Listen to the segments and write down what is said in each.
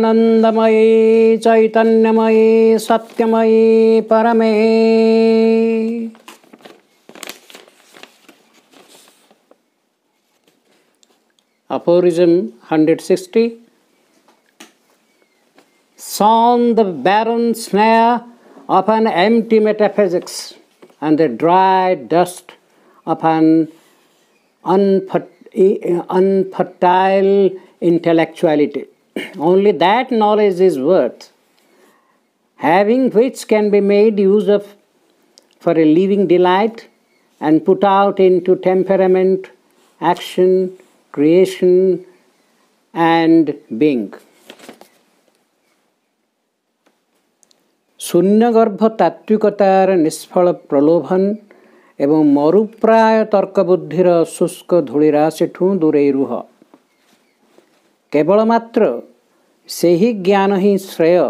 आनन्दमयी चैतन्यमयी सत्यमयी Parme aphorism 160 sound the barren snare of an empty metaphysics and the dry dust of an unfertile intellectuality only that knowledge is worth, having which can be made use of for a living delight and put out into temperament, action, creation, and being. শূন্যগর্ভ তাত্ত্বিকতার নিষ্ফল প্রলোভন এবং মরুপ্রায় তর্কবুদ্ধির শুষ্ক ধূଳିরাশিঠୁ ଦୂରେଇ ରୁହ କେବଳ ମାତ୍ର ସେହି ଜ୍ଞାନ ହିଁ ଶ୍ରେୟ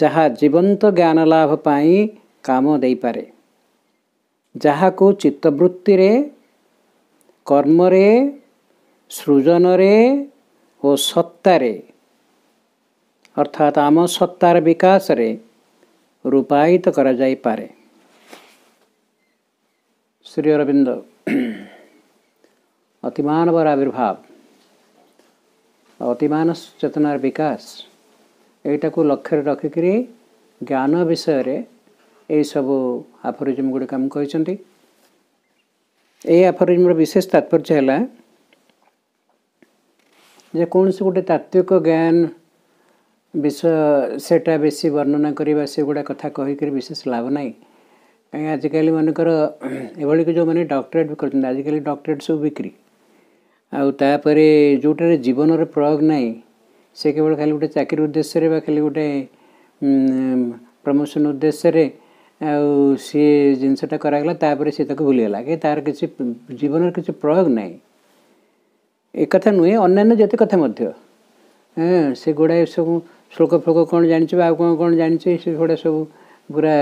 ଯାହା ଜୀବନ୍ତ ଜ୍ଞାନ ଲାଭ ପାଇଁ କାମ ଦେଇପାରେ ଯାହାକୁ ଚିତ୍ତବୃତ୍ତିରେ କର୍ମରେ ସୃଜନରେ ଓ ସତ୍ତାରେ ଅର୍ଥାତ୍ ଆମ ସତ୍ତାର ବିକାଶରେ ରୂପାୟିତ କରାଯାଇପାରେ ଶ୍ରୀ ଅରବିନ୍ଦ ଅତିମାନବର ଆବିର୍ଭାବ ଅତିମାନସ ଚେତନାର ବିକାଶ ଏଇଟାକୁ ଲକ୍ଷ୍ୟରେ ରଖିକରି ଜ୍ଞାନ ବିଷୟରେ ଏହିସବୁ ଆଫରିଜମ୍ ଗୁଡ଼ିକ ଆମେ କହିଛନ୍ତି ଏହି ଆଫରିଜମ୍ର ବିଶେଷ ତାତ୍ପର୍ଯ୍ୟ ହେଲା ଯେ କୌଣସି ଗୋଟେ ତାତ୍ତ୍ୱିକ ଜ୍ଞାନ ବିଷୟ ସେଟା ବେଶୀ ବର୍ଣ୍ଣନା କରିବା ସେଗୁଡ଼ା କଥା କହିକରି ବିଶେଷ ଲାଭ ନାହିଁ କାହିଁକି ଆଜିକାଲି ମନେକର ଏଭଳିକି ଯେଉଁମାନେ ଡକ୍ଟରେଟ୍ ବି କରୁଛନ୍ତି ଆଜିକାଲି ଡକ୍ଟରେଟ୍ ସବୁ ବିକ୍ରି ଆଉ ତା'ପରେ ଯେଉଁଟାରେ ଜୀବନର ପ୍ରୟୋଗ ନାହିଁ ସେ କେବଳ ଖାଲି ଗୋଟେ ଚାକିରି ଉଦ୍ଦେଶ୍ୟରେ ବା ଖାଲି ଗୋଟେ ପ୍ରମୋସନ୍ ଉଦ୍ଦେଶ୍ୟରେ ଆଉ ସିଏ ଜିନିଷଟା କରାଗଲା ତା'ପରେ ସିଏ ତାକୁ ଭୁଲିଗଲା କି ତା'ର କିଛି ଜୀବନର କିଛି ପ୍ରୟୋଗ ନାହିଁ ଏକଥା ନୁହେଁ ଅନ୍ୟାନ୍ୟ ଯେତେ କଥା ମଧ୍ୟ ସେ ଗୁଡ଼ାଏ ସବୁ ଶ୍ଳୋକ ଫ୍ଲୋକ କ'ଣ ଜାଣିଛି ବା ଆଉ କ'ଣ କ'ଣ ଜାଣିଛି ସେଗୁଡ଼ା ସବୁ ପୁରା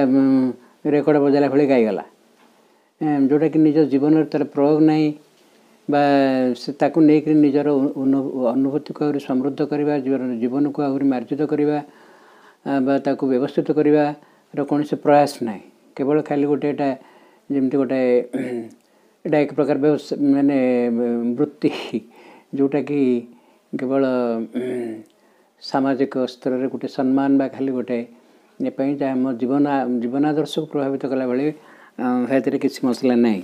ରେକର୍ଡ଼ ବଜାଇଲା ଭଳି ଗାଇଗଲା ଯେଉଁଟାକି ନିଜ ଜୀବନରେ ତା'ର ପ୍ରୟୋଗ ନାହିଁ ବା ସେ ତାକୁ ନେଇକରି ନିଜର ଅନୁଭୂତିକୁ ଆହୁରି ସମୃଦ୍ଧ କରିବା ଜୀବନକୁ ଆହୁରି ମାର୍ଜିତ କରିବା ବା ତାକୁ ବ୍ୟବସ୍ଥିତ କରିବାର କୌଣସି ପ୍ରୟାସ ନାହିଁ କେବଳ ଖାଲି ଗୋଟେ ଏଇଟା ଯେମିତି ଗୋଟେ ଏଇଟା ଏକ ପ୍ରକାର ମାନେ ବୃତ୍ତି ଯେଉଁଟାକି କେବଳ ସାମାଜିକ ସ୍ତରରେ ଗୋଟେ ସମ୍ମାନ ବା ଖାଲି ଗୋଟେ ଏ ପାଇଁ ଯାହା ଆମ ଜୀବନ ଜୀବନାଦର୍ଶକୁ ପ୍ରଭାବିତ କଲା ଭଳି ସେଥିରେ କିଛି ମସଲା ନାହିଁ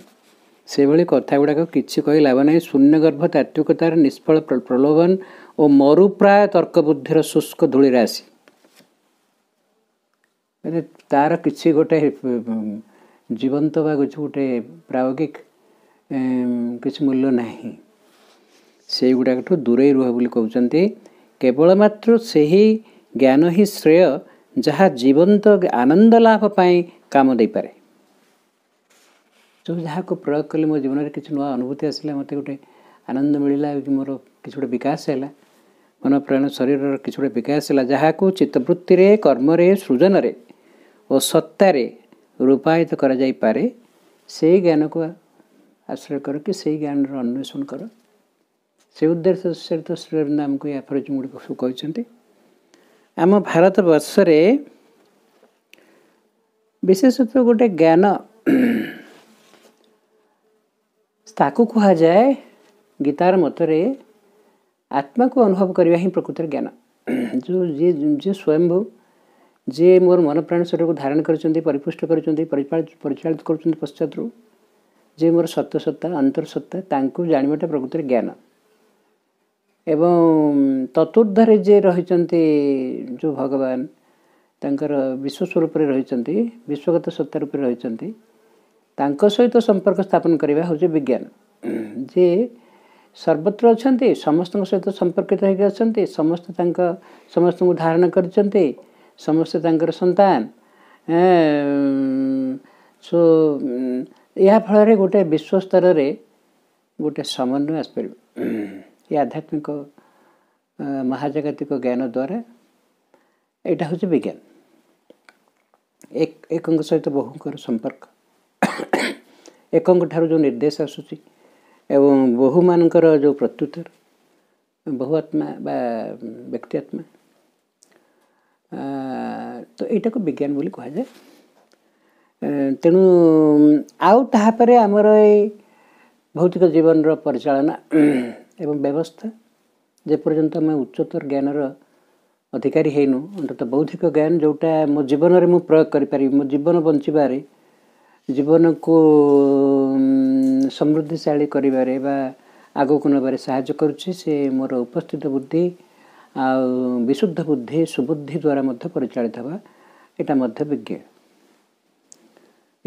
ସେଭଳି କଥାଗୁଡ଼ାକ କିଛି କହି ଲାଭ ନାହିଁ ଶୂନ୍ୟଗର୍ଭ ତାତ୍ୱିକତାର ନିଷ୍ଫଳ ପ୍ରଲୋଭନ ଓ ମରୁପ୍ରାୟ ତର୍କବୁଦ୍ଧିର ଶୁଷ୍କ ଧୂଳି ରାଶି ମାନେ ତା'ର କିଛି ଗୋଟେ ଜୀବନ୍ତ ବା କିଛି ଗୋଟେ ପ୍ରାୟୋଗିକ କିଛି ମୂଲ୍ୟ ନାହିଁ ସେଇଗୁଡ଼ାକଠୁ ଦୂରେଇ ରୁହେ ବୋଲି କହୁଛନ୍ତି କେବଳ ମାତ୍ର ସେହି ଜ୍ଞାନ ହିଁ ଶ୍ରେୟ ଯାହା ଜୀବନ୍ତ ଆନନ୍ଦ ଲାଭ ପାଇଁ କାମ ଦେଇପାରେ ଯେଉଁ ଯାହାକୁ ପ୍ରୟୋଗ କଲେ ମୋ ଜୀବନରେ କିଛି ନୂଆ ଅନୁଭୂତି ଆସିଲା ମୋତେ ଗୋଟେ ଆନନ୍ଦ ମିଳିଲା କି ମୋର କିଛି ଗୋଟେ ବିକାଶ ହେଲା ମନ ପ୍ରାଣ ଶରୀରର କିଛି ଗୋଟେ ବିକାଶ ହେଲା ଯାହାକୁ ଚିତ୍ତବୃତ୍ତିରେ କର୍ମରେ ସୃଜନରେ ଓ ସତ୍ତାରେ ରୂପାୟିତ କରାଯାଇପାରେ ସେଇ ଜ୍ଞାନକୁ ଆଶ୍ରୟ କର କି ସେଇ ଜ୍ଞାନର ଅନ୍ୱେଷଣ କର ସେ ଉଦ୍ଦେଶ୍ୟ ସହିତ ଶ୍ରୀ ଆମକୁ ଏ ଆପ୍ରୋଚ ଗୁଡ଼ିକ ସବୁ କହିଛନ୍ତି ଆମ ଭାରତବର୍ଷରେ ବିଶେଷତଃ ଗୋଟେ ଜ୍ଞାନ ତାକୁ କୁହାଯାଏ ଗୀତାର ମତରେ ଆତ୍ମାକୁ ଅନୁଭବ କରିବା ହିଁ ପ୍ରକୃତିର ଜ୍ଞାନ ଯେଉଁ ଯିଏ ଯିଏ ସ୍ୱୟଂଭୂ ଯିଏ ମୋର ମନପ୍ରାଣ ଶରୀରକୁ ଧାରଣ କରିଛନ୍ତି ପରିପୃଷ୍ଟ କରିଛନ୍ତି ପରିଚାଳିତ କରୁଛନ୍ତି ପଶ୍ଚାତରୁ ଯିଏ ମୋର ସତ୍ୟସତ୍ତା ଅନ୍ତର୍ସତ୍ତା ତାଙ୍କୁ ଜାଣିବାଟା ପ୍ରକୃତିର ଜ୍ଞାନ ଏବଂ ତତୁର୍ଦ୍ଧରେ ଯିଏ ରହିଛନ୍ତି ଯେଉଁ ଭଗବାନ ତାଙ୍କର ବିଶ୍ୱସ୍ୱରୂପରେ ରହିଛନ୍ତି ବିଶ୍ୱଗତ ସତ୍ତା ରୂପରେ ରହିଛନ୍ତି ତାଙ୍କ ସହିତ ସମ୍ପର୍କ ସ୍ଥାପନ କରିବା ହେଉଛି ବିଜ୍ଞାନ ଯିଏ ସର୍ବତ୍ର ଅଛନ୍ତି ସମସ୍ତଙ୍କ ସହିତ ସମ୍ପର୍କିତ ହୋଇକି ଅଛନ୍ତି ସମସ୍ତେ ତାଙ୍କ ସମସ୍ତଙ୍କୁ ଧାରଣ କରିଛନ୍ତି ସମସ୍ତେ ତାଙ୍କର ସନ୍ତାନ ସୋ ଏହା ଫଳରେ ଗୋଟେ ବିଶ୍ୱସ୍ତରରେ ଗୋଟେ ସମନ୍ୱୟ ଆସିପାରିବ ଏ ଆଧ୍ୟାତ୍ମିକ ମହାଜାଗତିକ ଜ୍ଞାନ ଦ୍ୱାରା ଏଇଟା ହେଉଛି ବିଜ୍ଞାନ ଏକଙ୍କ ସହିତ ବହୁଙ୍କର ସମ୍ପର୍କ ଏକଙ୍କ ଠାରୁ ଯେଉଁ ନିର୍ଦ୍ଦେଶ ଆସୁଛି ଏବଂ ବହୁମାନଙ୍କର ଯେଉଁ ପ୍ରତ୍ୟୁତ୍ତର ଆତ୍ମା ବା ବ୍ୟକ୍ତି ଆତ୍ମା ତ ଏଇଟାକୁ ବିଜ୍ଞାନ ବୋଲି କୁହାଯାଏ ତେଣୁ ଆଉ ତାହାପରେ ଆମର ଏଇ ଭୌତିକ ଜୀବନର ପରିଚାଳନା ଏବଂ ବ୍ୟବସ୍ଥା ଯେପର୍ଯ୍ୟନ୍ତ ଆମେ ଉଚ୍ଚତର ଜ୍ଞାନର ଅଧିକାରୀ ହେଇନୁ ଅନ୍ତତଃ ବୌଦ୍ଧିକ ଜ୍ଞାନ ଯେଉଁଟା ମୋ ଜୀବନରେ ମୁଁ ପ୍ରୟୋଗ କରିପାରିବି ମୋ ଜୀବନ ବଞ୍ଚିବାରେ ଜୀବନକୁ ସମୃଦ୍ଧିଶାଳୀ କରିବାରେ ବା ଆଗକୁ ନେବାରେ ସାହାଯ୍ୟ କରୁଛି ସେ ମୋର ଉପସ୍ଥିତ ବୁଦ୍ଧି ଆଉ ବିଶୁଦ୍ଧ ବୁଦ୍ଧି ସୁବୁଦ୍ଧି ଦ୍ୱାରା ମଧ୍ୟ ପରିଚାଳିତ ହେବା ଏଇଟା ମଧ୍ୟ ବିଜ୍ଞେ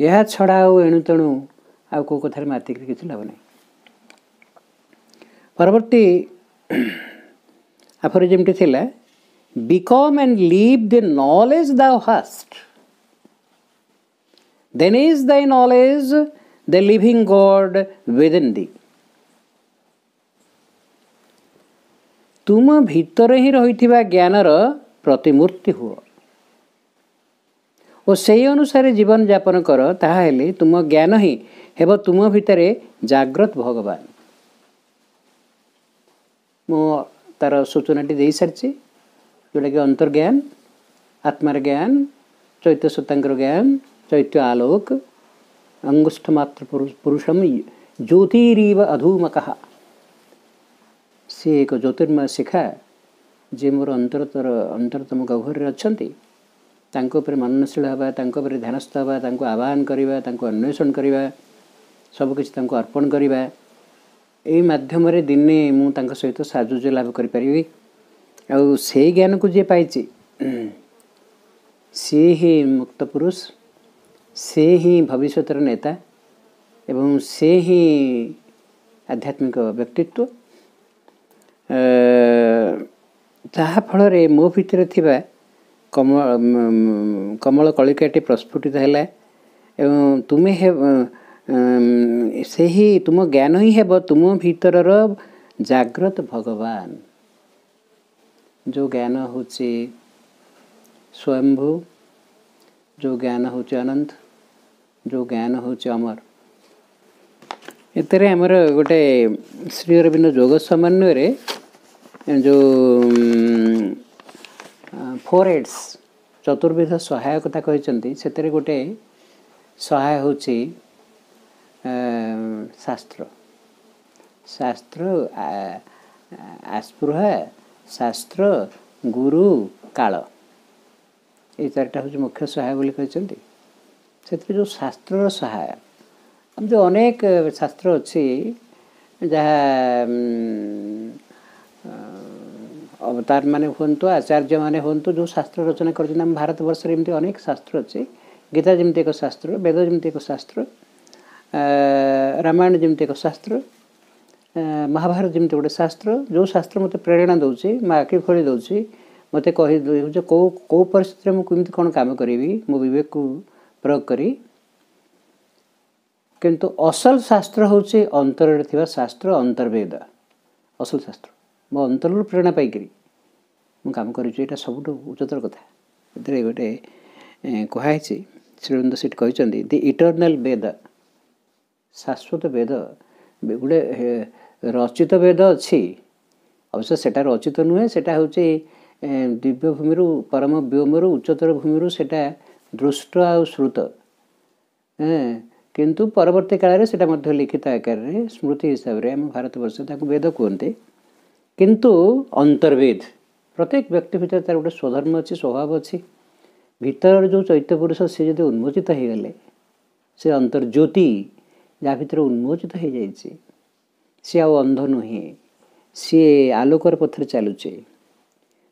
ଏହା ଛଡ଼ା ଆଉ ତେଣୁ ଆଉ କେଉଁ କଥାରେ ମାତିକିରି କିଛି ଲାଭ ନାହିଁ ପରବର୍ତ୍ତୀ ଆପଣ ଯେମିତି ଥିଲା become and live the knowledge the highest then is thy knowledge the living God within thee. ତୁମ ଭିତରେ ହିଁ ରହିଥିବା ଜ୍ଞାନର ପ୍ରତିମୂର୍ତ୍ତି ହୁଅ ଓ ସେହି ଅନୁସାରେ ଜୀବନଯାପନ କର ତାହାହେଲେ ତୁମ ଜ୍ଞାନ ହିଁ ହେବ ତୁମ ଭିତରେ ଜାଗ୍ରତ ଭଗବାନ ମୁଁ ତା'ର ସୂଚନାଟି ଦେଇସାରିଛି ଯେଉଁଟାକି ଅନ୍ତର୍ଜ୍ଞାନ ଆତ୍ମାର ଜ୍ଞାନ ଚୈତ୍ୟ ସୂତାଙ୍କର ଜ୍ଞାନ चैत्र आलोक अंगुष्ठमात्र पुरुष पुरुषम ज्योतिरीव अधूमकः ସେ ଏକ ଜ୍ୟୋତିର୍ମୟ ଶିଖା ଯିଏ ମୋର ଅନ୍ତରତର ଅନ୍ତରତମ ଗହ୍ୱରରେ ଅଛନ୍ତି ତାଙ୍କ ଉପରେ ମନନଶୀଳ ହେବା ତାଙ୍କ ଉପରେ ଧ୍ୟାନସ୍ଥ ହେବା ତାଙ୍କୁ ଆବାହନ କରିବା ତାଙ୍କୁ ଅନ୍ୱେଷଣ କରିବା ସବୁକିଛି ତାଙ୍କୁ ଅର୍ପଣ କରିବା ଏହି ମାଧ୍ୟମରେ ଦିନେ ମୁଁ ତାଙ୍କ ସହିତ ସାଯୁଜ୍ୟ ଲାଭ କରିପାରିବି ଆଉ ସେଇ ଜ୍ଞାନକୁ ଯିଏ ପାଇଛି ସିଏ ହିଁ ମୁକ୍ତ ପୁରୁଷ ସେ ହିଁ ଭବିଷ୍ୟତର ନେତା ଏବଂ ସେ ହିଁ ଆଧ୍ୟାତ୍ମିକ ବ୍ୟକ୍ତିତ୍ୱ ଯାହାଫଳରେ ମୋ ଭିତରେ ଥିବା କମ କମଳ କଳିକାଟି ପ୍ରସ୍ଫୁଟିତ ହେଲା ଏବଂ ତୁମେ ସେହି ତୁମ ଜ୍ଞାନ ହିଁ ହେବ ତୁମ ଭିତରର ଜାଗ୍ରତ ଭଗବାନ ଯେଉଁ ଜ୍ଞାନ ହେଉଛି ସ୍ୱୟମ୍ଭୁ ଯେଉଁ ଜ୍ଞାନ ହେଉଛି ଅନନ୍ତ ଯେଉଁ ଜ୍ଞାନ ହେଉଛି ଅମର ଏଥିରେ ଆମର ଗୋଟେ ଶ୍ରୀ ଅରବିନ୍ଦ ଯୋଗ ସମନ୍ୱୟରେ ଯେଉଁ ଫୋର୍ ଏଡ୍ସ ଚତୁର୍ବିଧ ସହାୟ କଥା କହିଛନ୍ତି ସେଥିରେ ଗୋଟେ ସହାୟ ହେଉଛି ଶାସ୍ତ୍ର ଶାସ୍ତ୍ର ଆସ୍ପୃହା ଶାସ୍ତ୍ର ଗୁରୁ କାଳ ଏଇ ଚାରିଟା ହେଉଛି ମୁଖ୍ୟ ସହାୟ ବୋଲି କହିଛନ୍ତି ସେଥିରେ ଯେଉଁ ଶାସ୍ତ୍ରର ସହାୟ ଏମିତି ଅନେକ ଶାସ୍ତ୍ର ଅଛି ଯାହା ଅବତାରମାନେ ହୁଅନ୍ତୁ ଆଚାର୍ଯ୍ୟମାନେ ହୁଅନ୍ତୁ ଯେଉଁ ଶାସ୍ତ୍ର ରଚନା କରିଛନ୍ତି ଆମ ଭାରତବର୍ଷରେ ଏମିତି ଅନେକ ଶାସ୍ତ୍ର ଅଛି ଗୀତା ଯେମିତି ଏକ ଶାସ୍ତ୍ର ବେଦ ଯେମିତି ଏକ ଶାସ୍ତ୍ର ରାମାୟଣ ଯେମିତି ଏକ ଶାସ୍ତ୍ର ମହାଭାରତ ଯେମିତି ଗୋଟେ ଶାସ୍ତ୍ର ଯେଉଁ ଶାସ୍ତ୍ର ମୋତେ ପ୍ରେରଣା ଦେଉଛି ମୋ ଆଖି ଖୋଲି ଦେଉଛି ମୋତେ କହିଦେଉଛି କେଉଁ କେଉଁ ପରିସ୍ଥିତିରେ ମୁଁ କେମିତି କ'ଣ କାମ କରିବି ମୋ ବିବେକକୁ ପ୍ରୟୋଗ କରି କିନ୍ତୁ ଅସଲ ଶାସ୍ତ୍ର ହେଉଛି ଅନ୍ତରରେ ଥିବା ଶାସ୍ତ୍ର ଅନ୍ତର୍ବେଦ ଅସଲ ଶାସ୍ତ୍ର ମୋ ଅନ୍ତରରୁ ପ୍ରେରଣା ପାଇକିରି ମୁଁ କାମ କରିଛି ଏଇଟା ସବୁଠୁ ଉଚ୍ଚତର କଥା ଏଥିରେ ଗୋଟେ କୁହାହେଇଛି ଶ୍ରୀବୃନ୍ଦ ସେଠି କହିଛନ୍ତି ଦି ଇଟର୍ନାଲ୍ ବେଦ ଶାଶ୍ୱତ ବେଦ ଗୋଟେ ରଚିତ ବେଦ ଅଛି ଅବଶ୍ୟ ସେଇଟା ରଚିତ ନୁହେଁ ସେଇଟା ହେଉଛି ଦିବ୍ୟ ଭୂମିରୁ ପରମ ବ୍ୟୋମରୁ ଉଚ୍ଚତର ଭୂମିରୁ ସେଇଟା ଦୃଷ୍ଟ ଆଉ ଶ୍ରୁତ କିନ୍ତୁ ପରବର୍ତ୍ତୀ କାଳରେ ସେଇଟା ମଧ୍ୟ ଲିଖିତ ଆକାରରେ ସ୍ମୃତି ହିସାବରେ ଆମ ଭାରତବର୍ଷ ତାକୁ ବେଦ କୁହନ୍ତି କିନ୍ତୁ ଅନ୍ତର୍ବେଦ ପ୍ରତ୍ୟେକ ବ୍ୟକ୍ତି ଭିତରେ ତା'ର ଗୋଟେ ସ୍ୱଧର୍ମ ଅଛି ସ୍ୱଭାବ ଅଛି ଭିତରରେ ଯେଉଁ ଚୈତ୍ୟ ପୁରୁଷ ସେ ଯଦି ଉନ୍ମୋଚିତ ହୋଇଗଲେ ସେ ଅନ୍ତର୍ଜ୍ୟୋତି ଯାହା ଭିତରେ ଉନ୍ମୋଚିତ ହୋଇଯାଇଛି ସିଏ ଆଉ ଅନ୍ଧ ନୁହେଁ ସିଏ ଆଲୋକର ପଥରେ ଚାଲୁଛି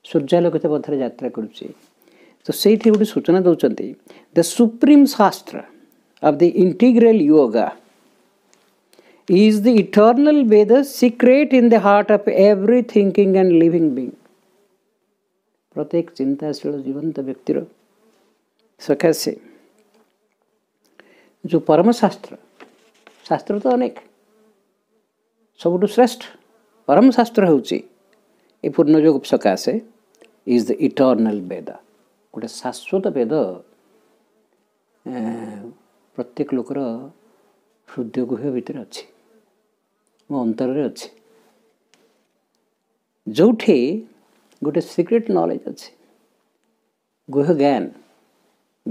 ସୂର୍ଯ୍ୟାଲୋକିତ ପଥରେ ଯାତ୍ରା କରୁଛି तो सही गोटे सूचना दौरान the supreme shastra of the integral yoga is the eternal Veda secret in the heart of every thinking and living being प्रत्येक चिंताशील जीवंत व्यक्तिर सकाशे जो परमशास्त्र शास्त्र तो अनेक सब श्रेष्ठ शास्त्र हूँ ये पूर्ण जो सकाशे इज द इटर्नाल वेदा ଗୋଟେ ଶାଶ୍ୱତ ଭେଦ ପ୍ରତ୍ୟେକ ଲୋକର ହୃଦୟ ଗୁହ ଭିତରେ ଅଛି ମୋ ଅନ୍ତରରେ ଅଛି ଯେଉଁଠି ଗୋଟେ ସିକ୍ରେଟ୍ ନଲେଜ୍ ଅଛି ଗୁହ ଜ୍ଞାନ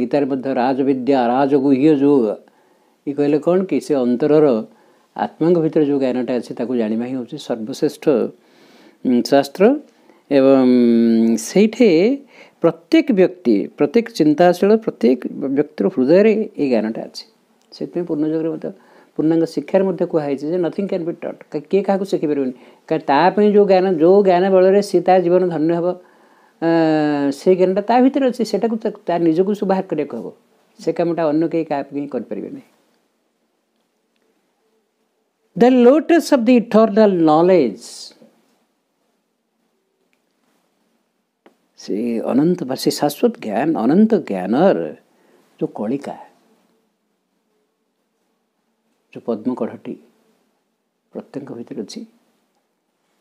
ଗୀତାରେ ମଧ୍ୟ ରାଜବିଦ୍ୟା ରାଜଗୁହ୍ୟ ଯୋଗ ଇଏ କହିଲେ କ'ଣ କି ସେ ଅନ୍ତରର ଆତ୍ମାଙ୍କ ଭିତରେ ଯେଉଁ ଜ୍ଞାନଟା ଅଛି ତାକୁ ଜାଣିବା ହିଁ ହେଉଛି ସର୍ବଶ୍ରେଷ୍ଠ ଶାସ୍ତ୍ର एवं सेठे प्रत्येक व्यक्ति प्रत्येक चिन्ताशील प्रत्येक व्यक्ति र हृदयले यो ज्ञानटा अस्ति पूर्ण जुग पूर्णाङ्ग शिक्षा कु नथिङ क्यान् वि टट कहाँको सिखिपार काहीँ जो ज्ञान जो ज्ञान बल सि तार जीवन धन्य हे स्ञान अनि त्यही त निजको सुन्य केही कहाँ केही गरिपारेन the lotus of the eternal knowledge से अनंत भर से शाश्वत ज्ञान अनंत ज्ञानर जो कलिका जो पद्म कढ़टी प्रत्येक भितर अच्छी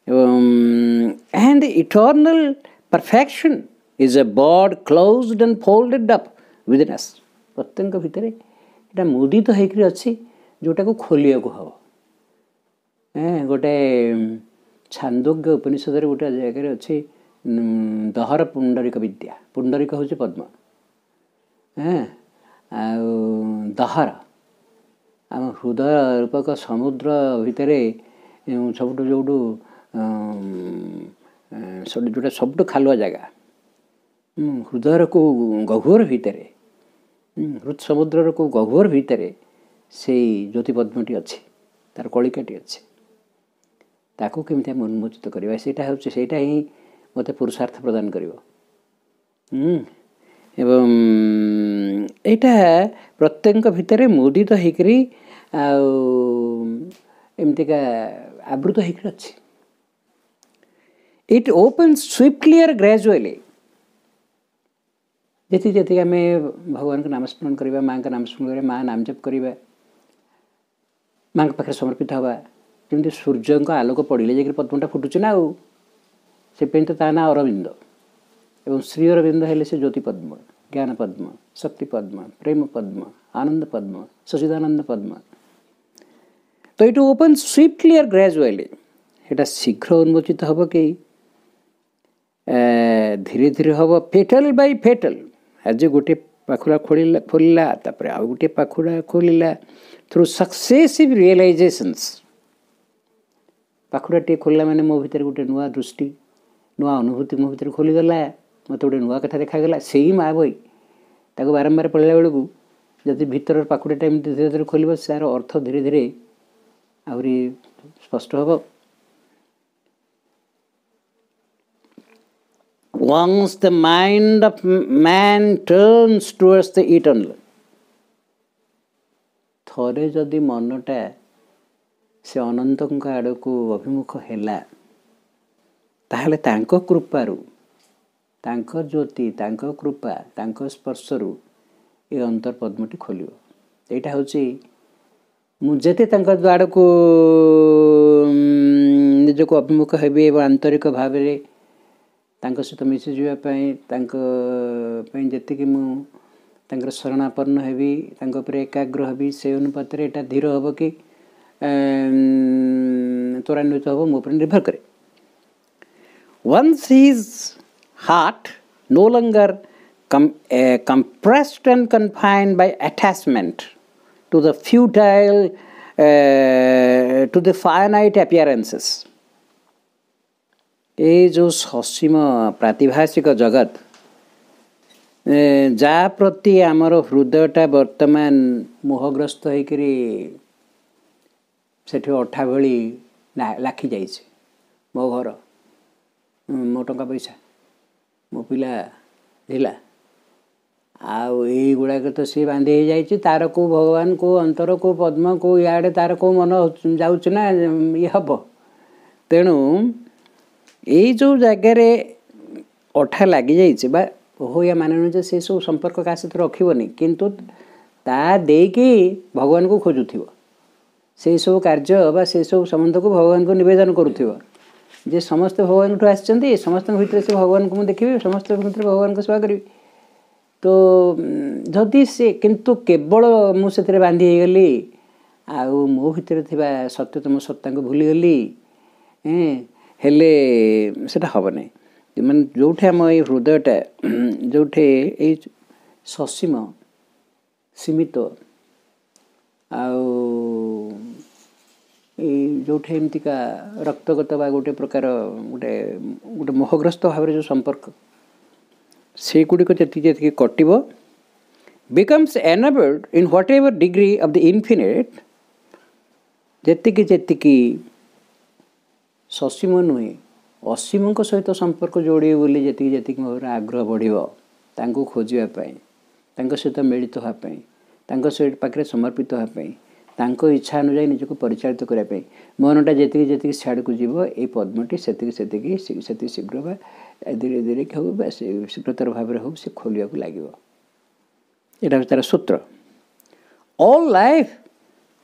and eternal perfection is a bird closed and folded up within us प्रत्येक भितर ଏଇଟା ମୁଦିତ ହେଇକରି ଅଛି ଯେଉଁଟାକୁ ଖୋଲିବାକୁ ହେବ गोटे छांदोग्य ଉପନିଷଦରେ गोटे जगह ଅଛି ଦହର ପୁଣ୍ଡରିକ ବିଦ୍ୟା ପୁଣ୍ଡରିକ ହେଉଛି ପଦ୍ମ ଆଉ ଦହର ଆମ ହୃଦୟ ରୂପକ ସମୁଦ୍ର ଭିତରେ ସବୁଠୁ ଯେଉଁଠୁ ଯେଉଁଟା ସବୁଠୁ ଖାଲୁଆ ଜାଗା ହୃଦୟର କେଉଁ ଗହୁର ଭିତରେ ହୃତ ସମୁଦ୍ରର କେଉଁ ଗହୁର ଭିତରେ ସେଇ ଜ୍ୟୋତି ପଦ୍ମଟି ଅଛି ତା'ର କଳିକାଟି ଅଛି ତାକୁ କେମିତି ଆମେ ଉନ୍ମୋଚିତ କରିବା ସେଇଟା ହେଉଛି ସେଇଟା ହିଁ मत पुरुषार्थ प्रदान कर प्रत्येक भितर मुदित होमती आवृत हो it open swiftly or gradually जी जी आम भगवान को नामस्मरण करवा माँ का नामस्मरण कर माँ नामजप करवा माँ पाखे समर्पित हवा जमी सूर्य आलोक पड़े जा पद्मा फुटुचे ना आ से पिंट ताना अरविंद श्री अरविंद है से ज्योति पद्म ज्ञान पद्म शक्ति पद्म प्रेम पद्म आनंद पद्म सचिदानंद पद्म तो you open swiftly or gradually यहाँ शीघ्र उन्मोचित हम कि धीरे धीरे हम फेटल बै फेटल आज गोटे पाखुड़ा खोल खोलला आउ गोटे पाखुड़ा खोल थ्रू सक्सेसिव रियलाइजेस पाखुड़ा टे खोल मैंने मो भर गोटे नुआ दृष्टि ନୂଆ ଅନୁଭୂତି ମୋ ଭିତରେ ଖୋଲିଗଲା ମୋତେ ଗୋଟେ ନୂଆ କଥା ଦେଖାଗଲା ସେଇ ମା' ବହି ତାକୁ ବାରମ୍ବାର ପଳେଇଲା ବେଳକୁ ଯଦି ଭିତରର ପାଖୁଡ଼ିଟା ଏମିତି ଧୀରେ ଧୀରେ ଖୋଲିବ ସେ ତା'ର ଅର୍ଥ ଧୀରେ ଧୀରେ ଆହୁରି ସ୍ପଷ୍ଟ ହେବ once the mind of man turns towards the eternal ଥରେ ଯଦି ମନଟା ସେ ଅନନ୍ତଙ୍କ ଆଡ଼କୁ ଅଭିମୁଖ ହେଲା ତାହେଲେ ତାଙ୍କ କୃପାରୁ ତାଙ୍କ ଜ୍ୟୋତି ତାଙ୍କ କୃପା ତାଙ୍କ ସ୍ପର୍ଶରୁ ଏ ଅନ୍ତର୍ପଦ୍ମଟି ଖୋଲିବ ଏଇଟା ହେଉଛି ମୁଁ ଯେତେ ତାଙ୍କ ଦ୍ୱାରକୁ ନିଜକୁ ଅଭିମୁଖ ହେବି ଏବଂ ଆନ୍ତରିକ ଭାବରେ ତାଙ୍କ ସହିତ ମିଶିଯିବା ପାଇଁ ତାଙ୍କ ପାଇଁ ଯେତିକି ମୁଁ ତାଙ୍କର ଶରଣାପନ୍ନ ହେବି ତାଙ୍କ ଉପରେ ଏକାଗ୍ର ହେବି ସେ ଅନୁପାତରେ ଏଇଟା ଧୀର ହେବ କି ତ୍ୱରାନ୍ୱିତ ହେବ ମୋ ଉପରେ ନିର୍ଭର କରେ Once his heart no longer com- uh, compressed and confined by attachment to the futile, uh, to the finite appearances. ଏ ଯେଉଁ ସସୀମ ପ୍ରାତିଭାଷିକ ଜଗତ ଯାହା ପ୍ରତି ଆମର ହୃଦୟଟା ବର୍ତ୍ତମାନ ମୋହଗ୍ରସ୍ତ ହେଇକରି ସେଠି ଅଠା ଭଳି ଲାଖି ଯାଇଛି ମୋ ଘର ମୋ ଟଙ୍କା ପଇସା ମୋ ପିଲା ଥିଲା ଆଉ ଏଇଗୁଡ଼ାକ ତ ସିଏ ବାନ୍ଧି ହେଇଯାଇଛି ତା'ର କେଉଁ ଭଗବାନ କେଉଁ ଅନ୍ତର କେଉଁ ପଦ୍ମ କେଉଁ ଇଆଡ଼େ ତା'ର କେଉଁ ମନ ଯାଉଛି ନା ଇଏ ହେବ ତେଣୁ ଏଇ ଯେଉଁ ଜାଗାରେ ଅଠା ଲାଗିଯାଇଛି ବା ଭୋଇଆ ମାନେ ନୁହେଁ ଯେ ସେସବୁ ସମ୍ପର୍କ କାହା ସହିତ ରଖିବନି କିନ୍ତୁ ତା ଦେଇକି ଭଗବାନଙ୍କୁ ଖୋଜୁଥିବ ସେସବୁ କାର୍ଯ୍ୟ ବା ସେସବୁ ସମ୍ବନ୍ଧକୁ ଭଗବାନଙ୍କୁ ନିବେଦନ କରୁଥିବ ଯେ ସମସ୍ତେ ଭଗବାନଙ୍କଠୁ ଆସିଛନ୍ତି ସମସ୍ତଙ୍କ ଭିତରେ ସେ ଭଗବାନଙ୍କୁ ମୁଁ ଦେଖିବି ସମସ୍ତଙ୍କ ଭିତରେ ଭଗବାନଙ୍କୁ ସେବା କରିବି ତ ଯଦି ସେ କିନ୍ତୁ କେବଳ ମୁଁ ସେଥିରେ ବାନ୍ଧି ହୋଇଗଲି ଆଉ ମୋ ଭିତରେ ଥିବା ସତ୍ୟ ସତ୍ୟତମ ସତ୍ତାଙ୍କୁ ଭୁଲିଗଲି ହେଲେ ସେଟା ହେବ ନାହିଁ ମାନେ ଯେଉଁଠି ଆମ ଏଇ ହୃଦୟଟା ଯେଉଁଠି ଏଇ ସସୀମ ସୀମିତ ଆଉ ଏଇ ଯେଉଁଠି ଏମିତିକା ରକ୍ତଗତ ବା ଗୋଟେ ପ୍ରକାର ଗୋଟେ ଗୋଟେ ମୋହଗ୍ରସ୍ତ ଭାବରେ ଯେଉଁ ସମ୍ପର୍କ ସେଗୁଡ଼ିକ ଯେତିକି ଯେତିକି କଟିବ becomes enabled in whatever degree of the infinite ଯେତିକି ଯେତିକି ସସୀମ ନୁହେଁ ଅସୀମଙ୍କ ସହିତ ସମ୍ପର୍କ ଯୋଡ଼ିବେ ବୋଲି ଯେତିକି ଯେତିକି ଭାବରେ ଆଗ୍ରହ ବଢ଼ିବ ତାଙ୍କୁ ଖୋଜିବା ପାଇଁ ତାଙ୍କ ସହିତ ମିଳିତ ହେବା ପାଇଁ ତାଙ୍କ ସହିତ ପାଖରେ ସମର୍ପିତ ହେବା ପାଇଁ इच्छा अनुजाई निजक परिचालित करने मनटा जी जी सियाड़क जीव ये पद्मटी से शीघ्र धीरे धीरे हूँ शीघ्रतर भाव से खोलिया लगे यहाँ तार सूत्र all life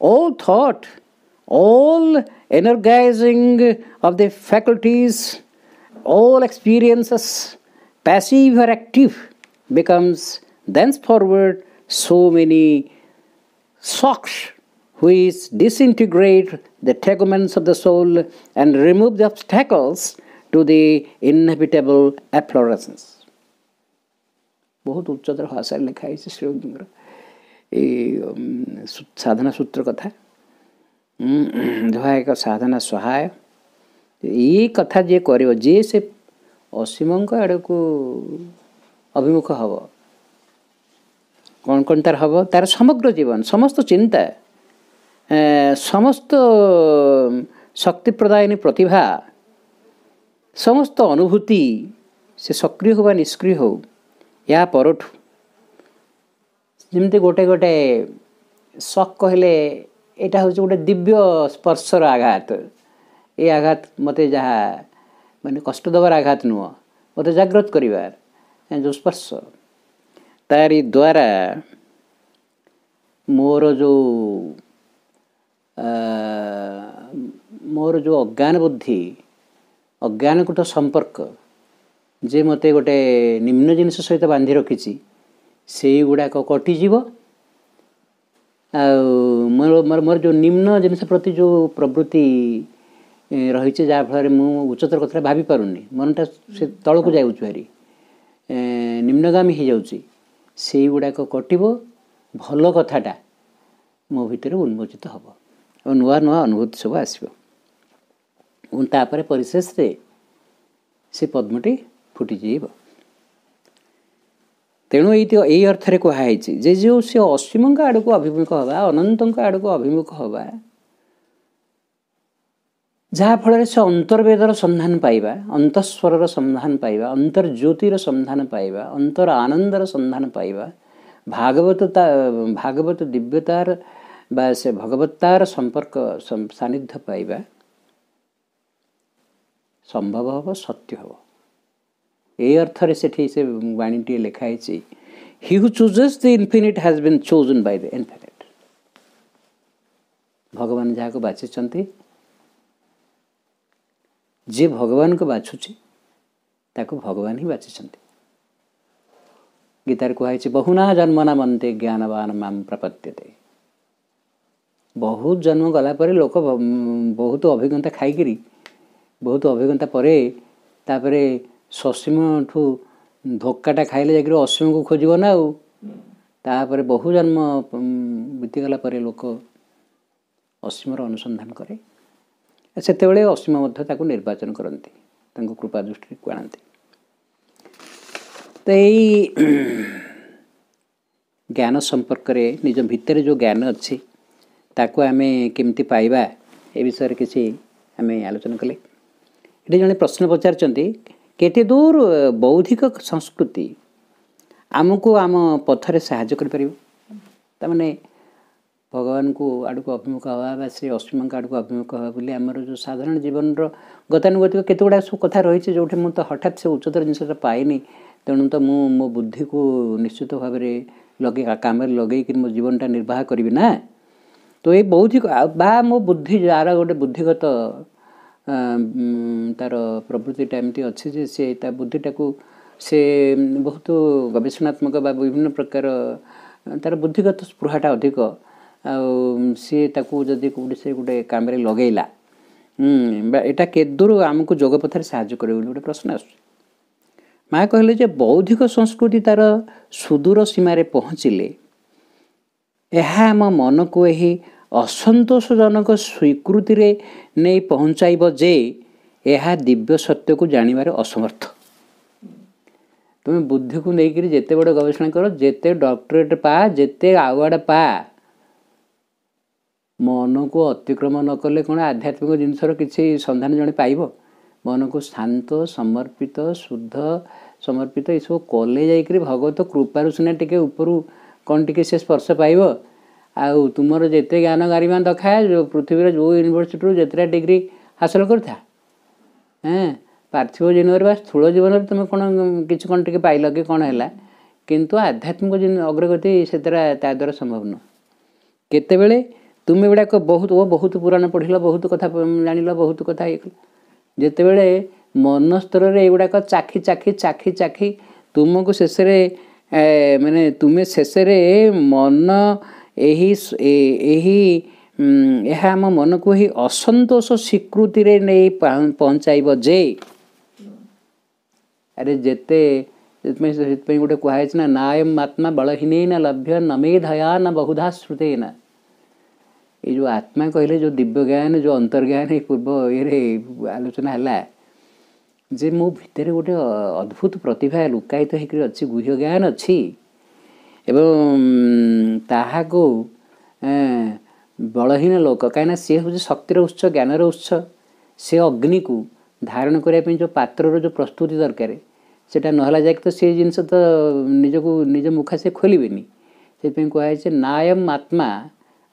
all thought all energising of the faculties all experiences passive और active becomes thence forward so many shocks which disintegrate the tegoments of the soul and remove the obstacles to the inevitable efflorescence. ବହୁତ ଉଚ୍ଚତର ଭାଷାରେ ଲେଖା ହେଇଛି ଶ୍ରୀରଙ୍ଗଙ୍କର ଏଇ ସାଧନା ସୂତ୍ର କଥା ଯାହା ଏକ ସାଧନା ସହାୟ ଏଇ କଥା ଯିଏ କରିବ ଯିଏ ସେ ଅସୀମଙ୍କ ଆଡ଼କୁ ଅଭିମୁଖ ହେବ କ'ଣ କ'ଣ ତା'ର ହେବ ତା'ର ସମଗ୍ର ଜୀବନ ସମସ୍ତ ଚିନ୍ତା ସମସ୍ତ ଶକ୍ତି ପ୍ରଦାୟନୀ ପ୍ରତିଭା ସମସ୍ତ ଅନୁଭୂତି ସେ ସକ୍ରିୟ ହେଉ ବା ନିଷ୍କ୍ରିୟ ହେଉ ଏହା ପରଠୁ ଯେମିତି ଗୋଟେ ଗୋଟେ ସକ୍ କହିଲେ ଏଇଟା ହେଉଛି ଗୋଟେ ଦିବ୍ୟ ସ୍ପର୍ଶର ଆଘାତ ଏ ଆଘାତ ମୋତେ ଯାହା ମାନେ କଷ୍ଟ ଦେବାର ଆଘାତ ନୁହଁ ମୋତେ ଜାଗ୍ରତ କରିବାର ଯେଉଁ ସ୍ପର୍ଶ ତାରି ଦ୍ୱାରା ମୋର ଯେଉଁ ମୋର ଯେଉଁ ଅଜ୍ଞାନ ବୁଦ୍ଧି ଅଜ୍ଞାନକୃତ ସମ୍ପର୍କ ଯେ ମୋତେ ଗୋଟେ ନିମ୍ନ ଜିନିଷ ସହିତ ବାନ୍ଧି ରଖିଛି ସେଇଗୁଡ଼ାକ କଟିଯିବ ଆଉ ମୋର ମୋର ଯେଉଁ ନିମ୍ନ ଜିନିଷ ପ୍ରତି ଯେଉଁ ପ୍ରବୃତ୍ତି ରହିଛି ଯାହାଫଳରେ ମୁଁ ଉଚ୍ଚତର କଥାରେ ଭାବିପାରୁନି ମନଟା ସେ ତଳକୁ ଯାଉଛୁ ହେରି ନିମ୍ନଗାମୀ ହୋଇଯାଉଛି ସେଇଗୁଡ଼ାକ କଟିବ ଭଲ କଥାଟା ମୋ ଭିତରେ ଉନ୍ମୋଚିତ ହେବ ଆଉ ନୂଆ ନୂଆ ଅନୁଭୂତି ସବୁ ଆସିବ ଏବଂ ତାପରେ ପରିଶେଷରେ ସେ ପଦ୍ମଟି ଫୁଟିଯିବ ତେଣୁ ଏଇଠି ଏଇ ଅର୍ଥରେ କୁହାହେଇଛି ଯେ ଯେଉଁ ସେ ଅସୀମଙ୍କ ଆଡ଼କୁ ଅଭିମୁଖ ହେବା ଅନନ୍ତଙ୍କ ଆଡ଼କୁ ଅଭିମୁଖ ହେବା ଯାହାଫଳରେ ସେ ଅନ୍ତର୍ବେଦର ସନ୍ଧାନ ପାଇବା ଅନ୍ତଃସ୍ୱରର ସନ୍ଧାନ ପାଇବା ଅନ୍ତର୍ଜ୍ୟୋତିର ସନ୍ଧାନ ପାଇବା ଅନ୍ତର ଆନନ୍ଦର ସନ୍ଧାନ ପାଇବା ଭାଗବତ ତା ଭାଗବତ ଦିବ୍ୟତାର बा भगवतार सम्पर्क सा सम्भव हे सत्य अर्थले सठी बाणी लेखाहे हि चुज दिनफिनट द इन्फिनिट भगवान जहाँको बाँचि जि भगवान्को बाछु त भगवान् हिँ बाँचि गीतहरू बहुना जन्मना मन्ते ज्ञानवाम प्रपद्यते ବହୁତ ଜନ୍ମ ଗଲା ପରେ ଲୋକ ବହୁତ ଅଭିଜ୍ଞତା ଖାଇକିରି ବହୁତ ଅଭିଜ୍ଞତା ପରେ ତାପରେ ସସୀମଠୁ ଧୋକାଟା ଖାଇଲେ ଯାଇକିରି ଅସୀମକୁ ଖୋଜିବ ନା ଆଉ ତାପରେ ବହୁ ଜନ୍ମ ବିତିଗଲା ପରେ ଲୋକ ଅସୀମର ଅନୁସନ୍ଧାନ କରେ ସେତେବେଳେ ଅସୀମ ମଧ୍ୟ ତାକୁ ନିର୍ବାଚନ କରନ୍ତି ତାଙ୍କୁ କୃପା ଦୃଷ୍ଟିକୁ ଆଣନ୍ତି ତ ଏଇ ଜ୍ଞାନ ସମ୍ପର୍କରେ ନିଜ ଭିତରେ ଯେଉଁ ଜ୍ଞାନ ଅଛି ତାକୁ ଆମେ କେମିତି ପାଇବା ଏ ବିଷୟରେ କିଛି ଆମେ ଆଲୋଚନା କଲେ ଏଠି ଜଣେ ପ୍ରଶ୍ନ ପଚାରିଛନ୍ତି କେତେ ଦୂର ବୌଦ୍ଧିକ ସଂସ୍କୃତି ଆମକୁ ଆମ ପଥରେ ସାହାଯ୍ୟ କରିପାରିବ ତାମାନେ ଭଗବାନଙ୍କୁ ଆଡ଼କୁ ଅଭିମୁଖ ହେବା ବା ସେ ଅଶ୍ମୀଙ୍କ ଆଡ଼କୁ ଅଭିମୁଖ ହେବା ବୋଲି ଆମର ଯେଉଁ ସାଧାରଣ ଜୀବନର ଗତାନୁଗତିକ କେତେ ଗୁଡ଼ାକ ସବୁ କଥା ରହିଛି ଯେଉଁଠି ମୁଁ ତ ହଠାତ୍ ସେ ଉଚ୍ଚତର ଜିନିଷଟା ପାଇନି ତେଣୁ ତ ମୁଁ ମୋ ବୁଦ୍ଧିକୁ ନିଶ୍ଚିତ ଭାବରେ ଲଗେଇ କାମରେ ଲଗେଇକିରି ମୋ ଜୀବନଟା ନିର୍ବାହ କରିବି ନା ତ ଏଇ ବୌଦ୍ଧିକ ବା ମୋ ବୁଦ୍ଧି ଯାହାର ଗୋଟେ ବୁଦ୍ଧିଗତ ତା'ର ପ୍ରବୃତ୍ତିଟା ଏମିତି ଅଛି ଯେ ସେ ତା ବୁଦ୍ଧିଟାକୁ ସେ ବହୁତ ଗବେଷଣାତ୍ମକ ବା ବିଭିନ୍ନ ପ୍ରକାର ତା'ର ବୁଦ୍ଧିଗତ ସ୍ପୃହାଟା ଅଧିକ ଆଉ ସିଏ ତାକୁ ଯଦି କେଉଁଠି ସେ ଗୋଟେ କାମରେ ଲଗେଇଲା ବା ଏଇଟା କେଦୁରୁ ଆମକୁ ଯୋଗ ପଥରେ ସାହାଯ୍ୟ କରିବ ବୋଲି ଗୋଟେ ପ୍ରଶ୍ନ ଆସୁଛି ମା' କହିଲେ ଯେ ବୌଦ୍ଧିକ ସଂସ୍କୃତି ତା'ର ସୁଦୂର ସୀମାରେ ପହଞ୍ଚିଲେ ଏହା ଆମ ମନକୁ ଏହି ଅସନ୍ତୋଷଜନକ ସ୍ୱୀକୃତିରେ ନେଇ ପହଞ୍ଚାଇବ ଯେ ଏହା ଦିବ୍ୟ ସତ୍ୟକୁ ଜାଣିବାରେ ଅସମର୍ଥ ତୁମେ ବୁଦ୍ଧିକୁ ନେଇକରି ଯେତେ ବଡ଼ ଗବେଷଣା କର ଯେତେ ଡକ୍ଟରେଟ୍ ପା ଯେତେ ଆୱାର୍ଡ଼ ପା ମନକୁ ଅତିକ୍ରମ ନ କଲେ କ'ଣ ଆଧ୍ୟାତ୍ମିକ ଜିନିଷର କିଛି ସନ୍ଧାନ ଜଣେ ପାଇବ ମନକୁ ଶାନ୍ତ ସମର୍ପିତ ଶୁଦ୍ଧ ସମର୍ପିତ ଏସବୁ କଲେ ଯାଇକରି ଭଗବତ କୃପାରୁ ସିନା ଟିକେ ଉପରୁ କ'ଣ ଟିକିଏ ସେ ସ୍ପର୍ଶ ପାଇବ ଆଉ ତୁମର ଯେତେ ଜ୍ଞାନ ଗାରିମା ଦେଖାଏ ପୃଥିବୀର ଯେଉଁ ୟୁନିଭର୍ସିଟିରୁ ଯେତେଟା ଡିଗ୍ରୀ ହାସଲ କରିଥା ହଁ ପାର୍ଥିବ ଜୀବନରେ ବା ସ୍ଥୂଳ ଜୀବନରେ ତୁମେ କ'ଣ କିଛି କ'ଣ ଟିକିଏ ପାଇଲ କି କ'ଣ ହେଲା କିନ୍ତୁ ଆଧ୍ୟାତ୍ମିକ ଅଗ୍ରଗତି ସେତେଟା ତା ଦ୍ୱାରା ସମ୍ଭବ ନୁହଁ କେତେବେଳେ ତୁମେ ଗୁଡ଼ାକ ବହୁତ ଓ ବହୁତ ପୁରାଣ ପଢ଼ିଲ ବହୁତ କଥା ଜାଣିଲ ବହୁତ କଥା ହେଇଗଲ ଯେତେବେଳେ ମନ ସ୍ତରରେ ଏଗୁଡ଼ାକ ଚାଖି ଚାଖି ଚାଖି ଚାଖି ତୁମକୁ ଶେଷରେ ମାନେ ତୁମେ ଶେଷରେ ମନ ଏହି ଏହି ଏହା ଆମ ମନକୁ ଏହି ଅସନ୍ତୋଷ ସ୍ୱୀକୃତିରେ ନେଇ ପହଞ୍ଚାଇବ ଯେ ଆରେ ଯେତେ ସେଥିପାଇଁ ସେଥିପାଇଁ ଗୋଟେ କୁହାଯାଇଛି ନା ନା ଏମ୍ ଆତ୍ମା ବଳହୀନେଇନା ଲଭ୍ୟ ନମେ ଧୟା ନା ବହୁଧା ଶ୍ରୁତେଇନା ଏଇ ଯେଉଁ ଆତ୍ମା କହିଲେ ଯେଉଁ ଦିବ୍ୟଜ୍ଞାନ ଯେଉଁ ଅନ୍ତର୍ଜ୍ଞାନ ଏଇ ପୂର୍ବ ଇଏରେ ଆଲୋଚନା ହେଲା ଯେ ମୋ ଭିତରେ ଗୋଟେ ଅଦ୍ଭୁତ ପ୍ରତିଭା ଲୁକାୟିତ ହୋଇକରି ଅଛି ଗୃହ ଜ୍ଞାନ ଅଛି ଏବଂ ତାହାକୁ ବଳହୀନ ଲୋକ କାହିଁକିନା ସିଏ ହେଉଛି ଶକ୍ତିର ଉତ୍ସ ଜ୍ଞାନର ଉତ୍ସ ସେ ଅଗ୍ନିକୁ ଧାରଣ କରିବା ପାଇଁ ଯେଉଁ ପାତ୍ରର ଯେଉଁ ପ୍ରସ୍ତୁତି ଦରକାର ସେଇଟା ନହେଲା ଯାଇକି ତ ସେ ଜିନିଷ ତ ନିଜକୁ ନିଜ ମୁଖା ସେ ଖୋଲିବେନି ସେଥିପାଇଁ କୁହାଯାଇଛି ନା ଅୟମ୍ ଆତ୍ମା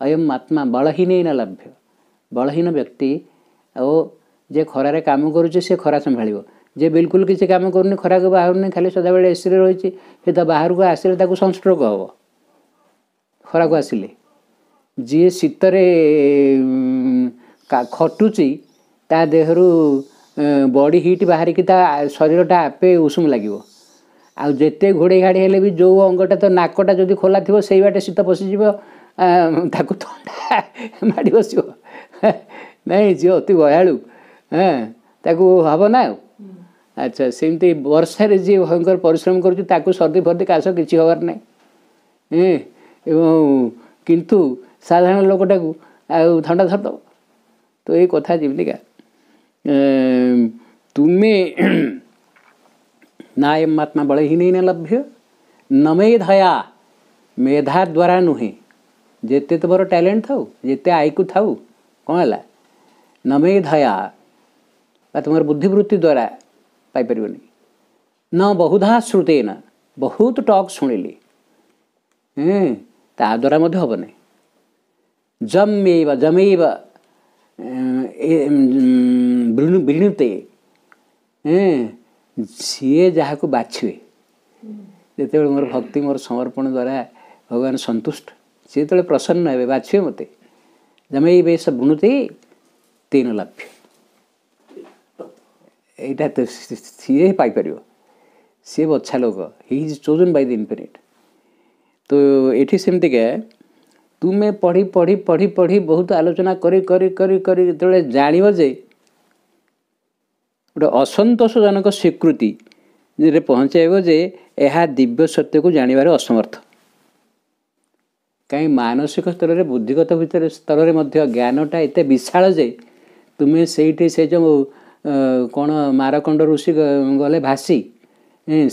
ଅୟମ୍ ଆତ୍ମା ବଳହୀନ ଲଭ୍ୟ ବଳହୀନ ବ୍ୟକ୍ତି ଓ ଯେ ଖରାରେ କାମ କରୁଛି ସେ ଖରା ସମ୍ଭାଳିବ ଯେ ବିଲକୁଲ କିଛି କାମ କରୁନି ଖରାକୁ ବାହାରୁନି ଖାଲି ସଦାବେଳେ ଏସିରେ ରହିଛି ସେ ତା ବାହାରକୁ ଆସିଲେ ତାକୁ ସନ୍ଷ୍ଟ୍ରୋକ୍ ହେବ ଖରାକୁ ଆସିଲେ ଯିଏ ଶୀତରେ ଖଟୁଛି ତା ଦେହରୁ ବଡି ହିଟ୍ ବାହାରିକି ତା ଶରୀରଟା ଆପେ ଉଷୁମ ଲାଗିବ ଆଉ ଯେତେ ଘୋଡ଼େଇ ଘାଡ଼ି ହେଲେ ବି ଯେଉଁ ଅଙ୍ଗଟା ତ ନାକଟା ଯଦି ଖୋଲା ଥିବ ସେଇ ବାଟେ ଶୀତ ପଶିଯିବ ତାକୁ ଥଣ୍ଡା ମାଡ଼ି ବସିବ ନାଇଁ ଝିଅ ଅତି ଭୟାଳୁ হ্যাঁ ତାକୁ ହେବ ନା ଆଉ ଆଚ୍ଛା ସେମିତି ବର୍ଷାରେ ଯିଏ ଭୟଙ୍କର ପରିଶ୍ରମ କରୁଛି ତାକୁ ସର୍ଦି ଫର୍ଦି କାଶ କିଛି ହେବାର ନାହିଁ ଏବଂ କିନ୍ତୁ ସାଧାରଣ ଲୋକଟାକୁ ଆଉ ଥଣ୍ଡା ଧରିଦେବ ତ ଏଇ କଥା ଯେମିତିକା ତୁମେ ନା ଏ ମାତ୍ମା ବଳହୀନ ହିଁ ଲଭ୍ୟ ନମେଇ ଧୟା ମେଧା ଦ୍ୱାରା ନୁହେଁ ଯେତେ ତୁମର ଟ୍ୟାଲେଣ୍ଟ ଥାଉ ଯେତେ ଆଇକୁ ଥାଉ କ'ଣ ହେଲା ନମେଇ ଧୟା बा त द्वारा बुद्धिवृत्तिद्वारा पाइपन न बहुधा श्रुतै न बहुत टक् शुण ता हो जमै बा जम विणुते सि जहाछ त्यति बेला मोर भक्ति मोर समर्पण द्वारा भगवान सन्तुष्ट सि त्यो प्रसन्न हो बाछे मते जमेबेस तिन लभ्य ଏଇଟା ତ ସିଏ ପାଇପାରିବ ସିଏ ବଛା ଲୋକ ହି ଇଜ୍ ଚୋଜନ୍ ବାଇ ଦି ଇନଫିନିଟ୍ ତ ଏଠି ସେମିତିକା ତୁମେ ପଢ଼ି ପଢ଼ି ପଢ଼ି ପଢ଼ି ବହୁତ ଆଲୋଚନା କରି କରି କରି କରି ଯେତେବେଳେ ଜାଣିବ ଯେ ଗୋଟେ ଅସନ୍ତୋଷଜନକ ସ୍ୱୀକୃତିରେ ପହଞ୍ଚାଇବ ଯେ ଏହା ଦିବ୍ୟ ସତ୍ୟକୁ ଜାଣିବାରେ ଅସମର୍ଥ କାହିଁ ମାନସିକ ସ୍ତରରେ ବୁଦ୍ଧିଗତ ଭିତରେ ସ୍ତରରେ ମଧ୍ୟ ଜ୍ଞାନଟା ଏତେ ବିଶାଳ ଯେ ତୁମେ ସେଇଠି ସେ ଯେଉଁ କ'ଣ ମାରକଣ୍ଡ ଋଷି ଗଲେ ଭାସି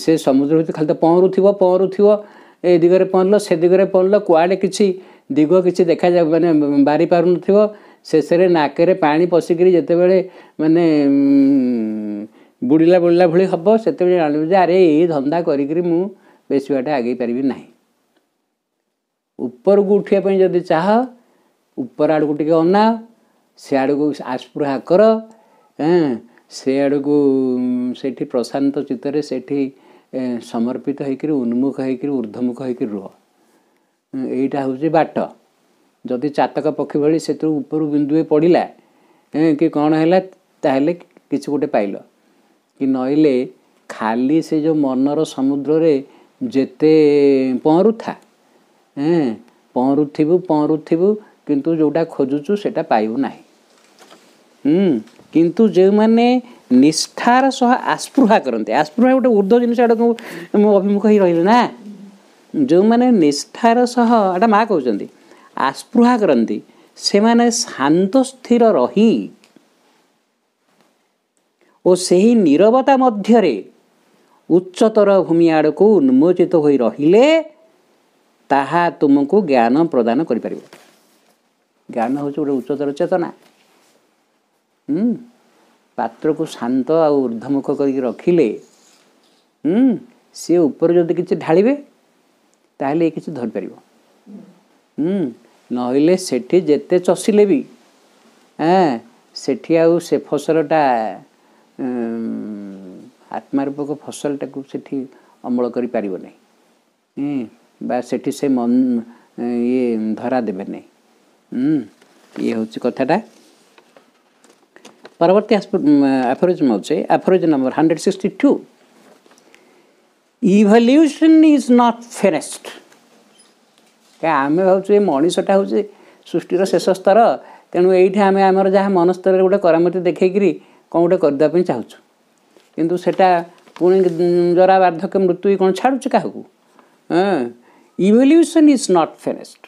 ସେ ସମୁଦ୍ର ଭିତରେ ଖାଲି ତ ପହଁରୁ ଥିବ ପହଁରୁ ଥିବ ଏ ଦିଗରେ ପହଁରିଲ ସେ ଦିଗରେ ପହଁରିଲ କୁଆଡ଼େ କିଛି ଦିଗ କିଛି ଦେଖାଯାଉ ମାନେ ବାରି ପାରୁନଥିବ ଶେଷରେ ନାକରେ ପାଣି ପଶିକିରି ଯେତେବେଳେ ମାନେ ବୁଡ଼ିଲା ବୁଡ଼ିଲା ଭଳି ହେବ ସେତେବେଳେ ଜାଣିବ ଯେ ଆରେ ଏଇ ଧନ୍ଦା କରିକିରି ମୁଁ ବେଶୀ ବାଟେ ଆଗେଇ ପାରିବି ନାହିଁ ଉପରକୁ ଉଠିବା ପାଇଁ ଯଦି ଚାହ ଉପର ଆଡ଼କୁ ଟିକେ ଅନା ସିଆଡ଼କୁ ଆସ୍ପୃହା କର ସେଆଡ଼କୁ ସେଠି ପ୍ରଶାନ୍ତ ଚିତ୍ତରେ ସେଠି ସମର୍ପିତ ହେଇକିରି ଉନ୍ମୁଖ ହେଇକିରି ଉର୍ଦ୍ଧ୍ୱମୁଖ ହେଇକିରି ରୁହ ଏଇଟା ହେଉଛି ବାଟ ଯଦି ଚାତକ ପକ୍ଷୀ ଭଳି ସେଥିରୁ ଉପରୁ ବିନ୍ଦୁଏ ପଡ଼ିଲା କି କ'ଣ ହେଲା ତାହେଲେ କିଛି ଗୋଟେ ପାଇଲ କି ନହେଲେ ଖାଲି ସେ ଯେଉଁ ମନର ସମୁଦ୍ରରେ ଯେତେ ପହଁରୁଥା ପହଁରୁଥିବୁ ପହଁରୁଥିବୁ କିନ୍ତୁ ଯେଉଁଟା ଖୋଜୁଛୁ ସେଇଟା ପାଇବୁ ନାହିଁ କିନ୍ତୁ ଯେଉଁମାନେ ନିଷ୍ଠାର ସହ ଆସ୍ପୃହା କରନ୍ତି ଆସ୍ପୃହା ଗୋଟେ ଉର୍ଦ୍ଧ୍ୱ ଜିନିଷ ଏଟାକୁ ମୁଁ ଅଭିମୁଖ ହେଇ ରହିଲି ନା ଯେଉଁମାନେ ନିଷ୍ଠାର ସହ ଏଟା ମା' କହୁଛନ୍ତି ଆସ୍ପୃହା କରନ୍ତି ସେମାନେ ଶାନ୍ତ ସ୍ଥିର ରହି ଓ ସେହି ନିରବତା ମଧ୍ୟରେ ଉଚ୍ଚତର ଭୂମି ଆଡ଼କୁ ଉନ୍ମୋଚିତ ହୋଇ ରହିଲେ ତାହା ତୁମକୁ ଜ୍ଞାନ ପ୍ରଦାନ କରିପାରିବ ଜ୍ଞାନ ହେଉଛି ଗୋଟେ ଉଚ୍ଚତର ଚେତନା ପାତ୍ରକୁ ଶାନ୍ତ ଆଉ ଉର୍ଦ୍ଧ୍ୱମୁଖ କରିକି ରଖିଲେ ସିଏ ଉପରେ ଯଦି କିଛି ଢାଳିବେ ତାହେଲେ ଏ କିଛି ଧରିପାରିବ ନହେଲେ ସେଠି ଯେତେ ଚଷିଲେ ବି ସେଠି ଆଉ ସେ ଫସଲଟା ଆତ୍ମାରୂପକ ଫସଲଟାକୁ ସେଠି ଅମଳ କରିପାରିବ ନାହିଁ ବା ସେଠି ସେ ମନ ଇଏ ଧରା ଦେବେ ନାହିଁ ଇଏ ହେଉଛି କଥାଟା పరవర్తి అఫరిజం వచ్చి aphorism number hundred sixty two evolution is not finished ଆମେ ଭାବୁଛୁ ଏ ମଣିଷଟା ହେଉଛି ସୃଷ୍ଟିର ଶେଷ ସ୍ତର ତେଣୁ ଏଇଠି ଆମେ ଆମର ଯାହା ମନସ୍ତରରେ ଗୋଟେ କରାମତି ଦେଖେଇକିରି କ'ଣ ଗୋଟେ କରିଦେବା ପାଇଁ ଚାହୁଁଛୁ କିନ୍ତୁ ସେଟା ପୁଣି ଜରା ବାର୍ଦ୍ଧକ୍ୟ ମୃତ୍ୟୁ କ'ଣ ଛାଡ଼ୁଛୁ କାହାକୁ evolution is not finished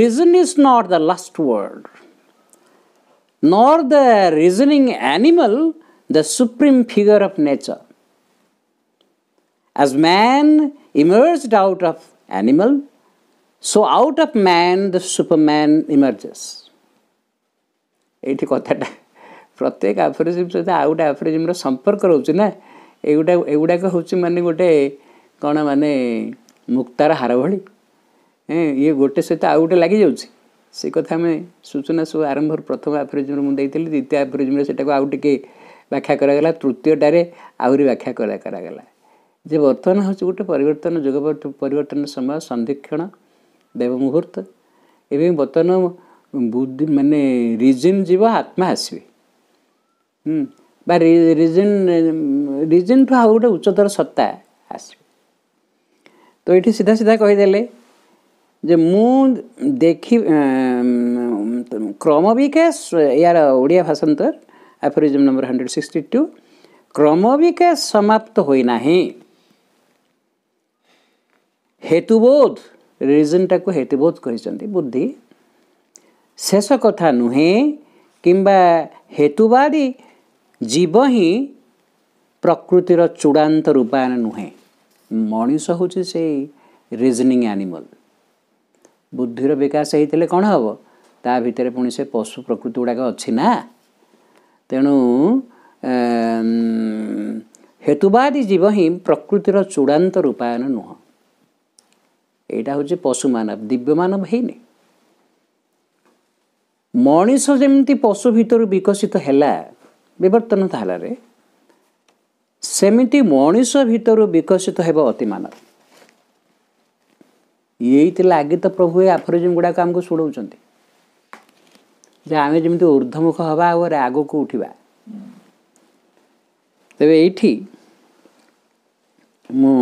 reason is not the last word nor the reasoning animal the supreme figure of nature. As man emerged out of animal, so out of man the superman emerges. ଏଇଠି କଥାଟା ପ୍ରତ୍ୟେକ ଆଫୋରିଜିମ୍ ସହିତ ଆଉ ଗୋଟେ ଆଫୋରିଜିମ୍ର ସମ୍ପର୍କ ରହୁଛି ନା ଏଗୁଡ଼ା ଏଗୁଡ଼ାକ ହେଉଛି ମାନେ ଗୋଟେ କ'ଣ ମାନେ ମୁକ୍ତାର ହାର ଭଳି ଇଏ ଗୋଟେ ସହିତ ଆଉ ଗୋଟେ ଲାଗିଯାଉଛି ସେ କଥା ଆମେ ସୂଚନା ସବୁ ଆରମ୍ଭରୁ ପ୍ରଥମ ଆଫରିଜମରେ ମୁଁ ଦେଇଥିଲି ଦ୍ୱିତୀୟ ଆଫରିଜମରେ ସେଟାକୁ ଆଉ ଟିକିଏ ବ୍ୟାଖ୍ୟା କରାଗଲା ତୃତୀୟଟାରେ ଆହୁରି ବ୍ୟାଖ୍ୟା କରା କରାଗଲା ଯେ ବର୍ତ୍ତମାନ ହେଉଛି ଗୋଟେ ପରିବର୍ତ୍ତନ ଯୁଗ ପରିବର୍ତ୍ତନ ସମୟ ସନ୍ଧିକ୍ଷଣ ଦେବ ମୁହୂର୍ତ୍ତ ଏବେ ବର୍ତ୍ତମାନ ବୁଦ୍ଧି ମାନେ ରିଜିନ୍ ଯିବ ଆତ୍ମା ଆସିବେ ବା ରିଜିନ୍ ରିଜିନ୍ଠୁ ଆଉ ଗୋଟେ ଉଚ୍ଚତର ସତ୍ତା ଆସିବେ ତ ଏଇଠି ସିଧା ସିଧା କହିଦେଲେ जे देखी क्रम विकास यार ओडिया भाषातर aphorism number hundred sixty two क्रम विकास समाप्त होना हेतुबोध रिजनटा को हेतुबोध कही बुद्धि शेष कथा नुहे कि हेतुवादी जीव ही प्रकृतिर चूड़ा रूपायन नुहे मनीष हूँ से रिजनिंग एनिमल ବୁଦ୍ଧିର ବିକାଶ ହେଇଥିଲେ କ'ଣ ହେବ ତା ଭିତରେ ପୁଣି ସେ ପଶୁ ପ୍ରକୃତି ଗୁଡ଼ାକ ଅଛି ନା ତେଣୁ ହେତୁବାଦୀ ଜୀବ ହିଁ ପ୍ରକୃତିର ଚୂଡ଼ାନ୍ତ ରୂପାୟନ ନୁହଁ ଏଇଟା ହେଉଛି ପଶୁ ମାନବ ଦିବ୍ୟ ମାନବ ହେଇନି ମଣିଷ ଯେମିତି ପଶୁ ଭିତରୁ ବିକଶିତ ହେଲା ବିବର୍ତ୍ତନ ଧାରାରେ ସେମିତି ମଣିଷ ଭିତରୁ ବିକଶିତ ହେବ ଅତି ଏଇଥି ଲାଗି ତ ପ୍ରଭୁ ଏ ଆଫୋରିଜିମ୍ ଗୁଡ଼ାକ ଆମକୁ ଶୁଣାଉଛନ୍ତି ଯେ ଆମେ ଯେମିତି ଉର୍ଦ୍ଧ୍ୱମୁଖ ହେବା ଆଉ ଆଗକୁ ଉଠିବା ତେବେ ଏଇଠି ମୁଁ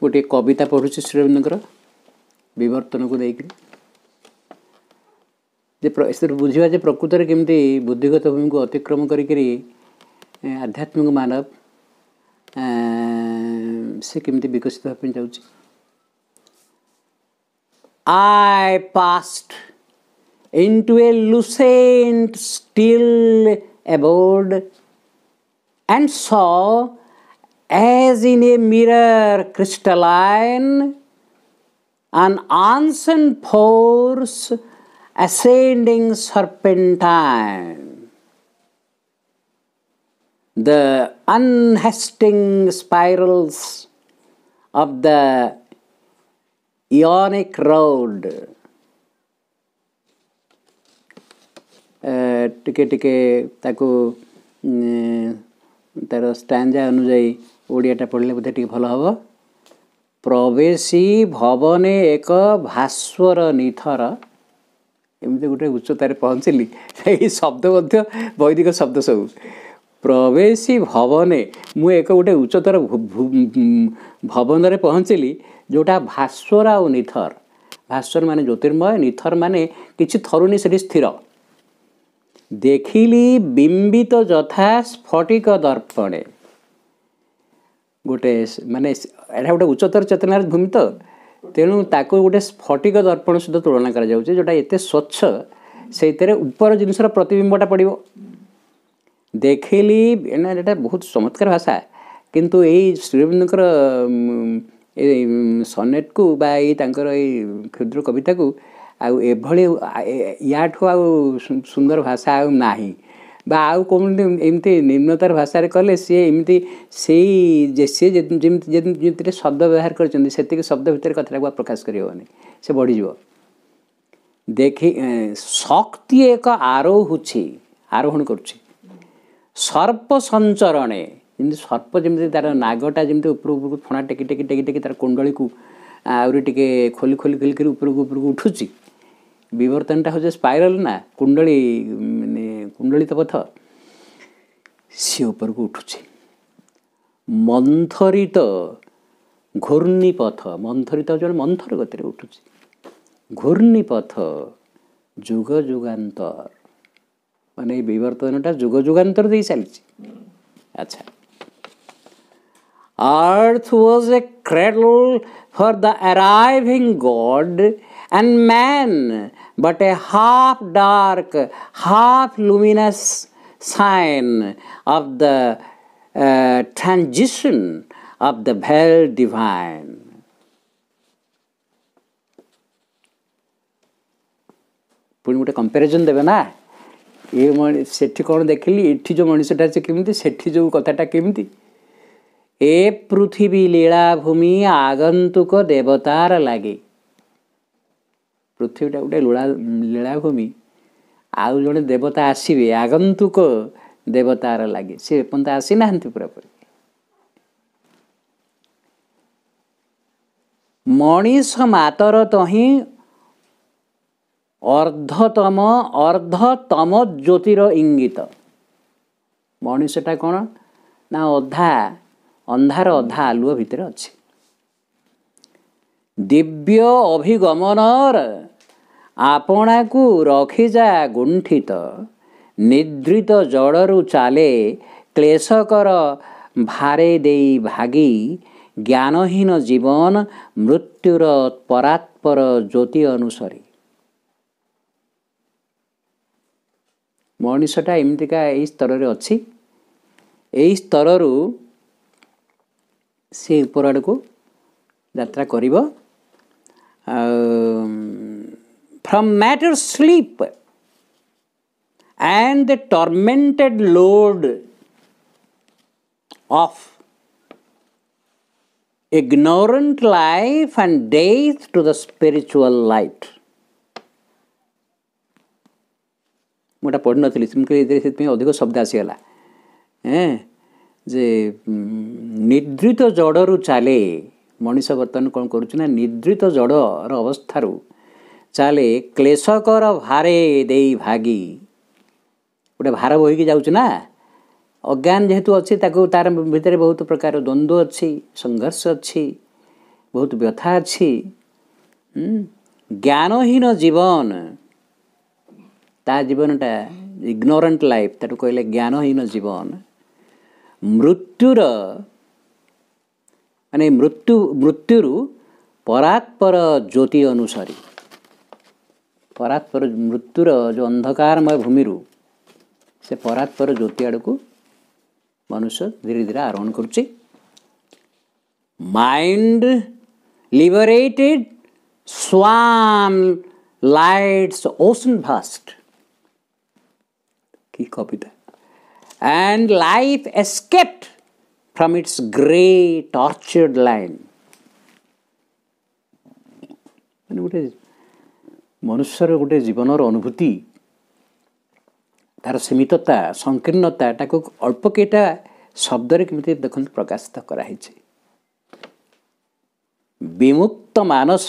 ଗୋଟିଏ କବିତା ପଢ଼ୁଛି ଶ୍ରୀରବିନ୍ଦଙ୍କର ବିବର୍ତ୍ତନକୁ ଦେଇକରି ଯେ ସେଥିରୁ ବୁଝିବା ଯେ ପ୍ରକୃତରେ କେମିତି ବୁଦ୍ଧିଗତ ଭୂମିକୁ ଅତିକ୍ରମ କରିକିରି ଆଧ୍ୟାତ୍ମିକ ମାନବ I passed into a ପାଇଁ still abode and saw as in a mirror crystalline an ancient force ascending serpentine the unhasting spirals of the ionic road ଟିକେ ଟିକେ ତାକୁ ତାର ଷ୍ଟାଞ୍ଜା ଅନୁଯାୟୀ ଓଡ଼ିଆଟା ପଢ଼ିଲେ ବୋଧେ ଟିକେ ଭଲ ହେବ ପ୍ରବେଶୀ ଭବନେ ଏକ ଭାସ୍ୱର ନିଥର ଏମିତି ଗୋଟେ ଉଚ୍ଚତାରେ ପହଞ୍ଚିଲି ଏହି ଶବ୍ଦ ମଧ୍ୟ ବୈଦିକ ଶବ୍ଦ ସବୁ ପ୍ରବେଶୀ ଭବନେ ମୁଁ ଏକ ଗୋଟେ ଉଚ୍ଚତର ଭବନରେ ପହଞ୍ଚିଲି ଯେଉଁଟା ଭାସ୍ୱର ଆଉ ନିଥର ଭାସ୍ୱର ମାନେ ଜ୍ୟୋତିର୍ମୟ ନିଥର ମାନେ କିଛି ଥରୁନି ସେଠି ସ୍ଥିର ଦେଖିଲି ବିମ୍ବିତ ଯଥା ସ୍ଫଟିକ ଦର୍ପଣେ ଗୋଟେ ମାନେ ଏଇଟା ଗୋଟେ ଉଚ୍ଚତର ଚେତନାର ଭୂମି ତ ତେଣୁ ତାକୁ ଗୋଟେ ସ୍ଫଟିକ ଦର୍ପଣ ସହିତ ତୁଳନା କରାଯାଉଛି ଯେଉଁଟା ଏତେ ସ୍ୱଚ୍ଛ ସେଇଥିରେ ଉପର ଜିନିଷର ପ୍ରତିବିମ୍ବଟା ପଡ଼ିବ ଦେଖିଲି ନା ଏଇଟା ବହୁତ ଚମତ୍କାର ଭାଷା କିନ୍ତୁ ଏଇ ଶ୍ରୀଅରବିନ୍ଦଙ୍କର ଏଇ ସନେଟ୍କୁ ବା ଏଇ ତାଙ୍କର ଏଇ କ୍ଷୁଦ୍ର କବିତାକୁ ଆଉ ଏଭଳି ୟାଠୁ ଆଉ ସୁନ୍ଦର ଭାଷା ଆଉ ନାହିଁ ବା ଆଉ କେଉଁଠି ଏମିତି ନିମ୍ନତର ଭାଷାରେ କଲେ ସିଏ ଏମିତି ସେଇ ଯେ ସିଏ ଯେମିତି ଯେମିତିରେ ଶବ୍ଦ ବ୍ୟବହାର କରିଛନ୍ତି ସେତିକି ଶବ୍ଦ ଭିତରେ କଥାଟାକୁ ଆଉ ପ୍ରକାଶ କରିହେବନି ସେ ବଢ଼ିଯିବ ଦେଖି ଶକ୍ତି ଏକ ଆରୋହୁଛି ଆରୋହଣ କରୁଛି ସର୍ପ ସଞ୍ଚରଣେ ଯେମିତି ସର୍ପ ଯେମିତି ତା'ର ନାଗଟା ଯେମିତି ଉପରକୁ ଉପରକୁ ଫଣା ଟେକି ଟେକି ଟେକି ଟେକି ତା'ର କୁଣ୍ଡଳୀକୁ ଆହୁରି ଟିକେ ଖୋଲି ଖୋଲି ଖୋଲି କରି ଉପରକୁ ଉପରକୁ ଉଠୁଛି ବିବର୍ତ୍ତନଟା ହେଉଛି ସ୍ପାଇରାଲ ନା କୁଣ୍ଡଳୀ ମାନେ କୁଣ୍ଡଳୀ ତ ପଥ ସିଏ ଉପରକୁ ଉଠୁଛି ମନ୍ଥରିତ ଘୂର୍ଣ୍ଣି ପଥ ମନ୍ଥରିତ ଜଣେ ମନ୍ଥର ଗତିରେ ଉଠୁଛି ଘୂର୍ଣ୍ଣି ପଥ ଯୁଗ ଯୁଗାନ୍ତର मान यनटा जुग जुगान्तर दे चलती earth was a cradle for the erring god and man but a half dark half luminous sign of the transition of the veil divine पुणी गोटे कंपेरिजन देवे ना ଇଏ ସେଠି କ'ଣ ଦେଖିଲି ଏଠି ଯେଉଁ ମଣିଷଟା ସେ କେମିତି ସେଠି ଯେଉଁ କଥାଟା କେମିତି ଏ ପୃଥିବୀ ଲୀଳାଭୂମି ଆଗନ୍ତୁକ ଦେବତାର ଲାଗେ ପୃଥିବୀଟା ଗୋଟେ ଲୀଳା ଲୀଳା ଭୂମି ଆଉ ଜଣେ ଦେବତା ଆସିବେ ଆଗନ୍ତୁକ ଦେବତାର ଲାଗେ ସେ ଏପର୍ଯ୍ୟନ୍ତ ଆସିନାହାନ୍ତି ପୁରାପୁରି ମଣିଷ ମାତର ତହିଁ ଅର୍ଦ୍ଧତମ ଅର୍ଦ୍ଧତମ ଜ୍ୟୋତିର ଇଙ୍ଗିତ ମଣିଷଟା କ'ଣ ନା ଅଧା ଅନ୍ଧାର ଅଧା ଆଲୁଅ ଭିତରେ ଅଛି ଦିବ୍ୟ ଅଭିଗମନର ଆପଣାକୁ ରଖିଯା ଗୁଣ୍ଠିତ ନିଦ୍ରିତ ଜଳରୁ ଚାଲେ କ୍ଲେଶକର ଭାରେ ଦେଇ ଭାଗି ଜ୍ଞାନହୀନ ଜୀବନ ମୃତ୍ୟୁର ପରାତ୍ପର ଜ୍ୟୋତି ଅନୁସରୀ ମଣିଷଟା ଏମିତିକା ଏଇ ସ୍ତରରେ ଅଛି ଏଇ ସ୍ତରରୁ ସେ ଉପର ଆଡ଼କୁ ଯାତ୍ରା କରିବ ଆଉ from matter sleep and the tormented load of ignorant life and death to the spiritual light. ମୁଁ ଏଇଟା ପଢ଼ିନଥିଲି ସେଥିରେ ସେଥିପାଇଁ ଅଧିକ ଶବ୍ଦ ଆସିଗଲା ଏଁ ଯେ ନିଦ୍ରିତ ଜଡ଼ରୁ ଚାଲେ ମଣିଷ ବର୍ତ୍ତମାନ କ'ଣ କରୁଛି ନା ନିଦ୍ରିତ ଜଡ଼ର ଅବସ୍ଥାରୁ ଚାଲେ କ୍ଲେସକର ଭାରେ ଦେଇ ଭାଗି ଗୋଟେ ଭାର ବୋହିକି ଯାଉଛି ନା ଅଜ୍ଞାନ ଯେହେତୁ ଅଛି ତାକୁ ତାର ଭିତରେ ବହୁତ ପ୍ରକାର ଦ୍ୱନ୍ଦ୍ୱ ଅଛି ସଂଘର୍ଷ ଅଛି ବହୁତ ବ୍ୟଥା ଅଛି ଜ୍ଞାନହୀନ ଜୀବନ ता जीवन टाइग्नन्ट लफ ताटु कि ज्ञानहीन जीवन मृत्युर मृत्यु मृत्यु परात्पर ज्योति अनुसार परापर मृत्युर अन्धकारमय भूमिरू परात्पर ज्योति आडको मनुष्य धिरे लिबरेटेड आरोहण लाइट्स ओसन भास्ट কি কবিতা and life escaped from its grey tortured line ମାନେ ଗୋଟେ ମନୁଷ୍ୟର ଗୋଟେ ଜୀବନର ଅନୁଭୂତି ତାର ସୀମିତତା ସଂକୀର୍ଣ୍ଣତା ତାକୁ ଅଳ୍ପ କେଇଟା ଶବ୍ଦରେ କେମିତି ଦେଖନ୍ତୁ ପ୍ରକାଶିତ କରାହେଇଛି ବିମୁକ୍ତ ମାନସ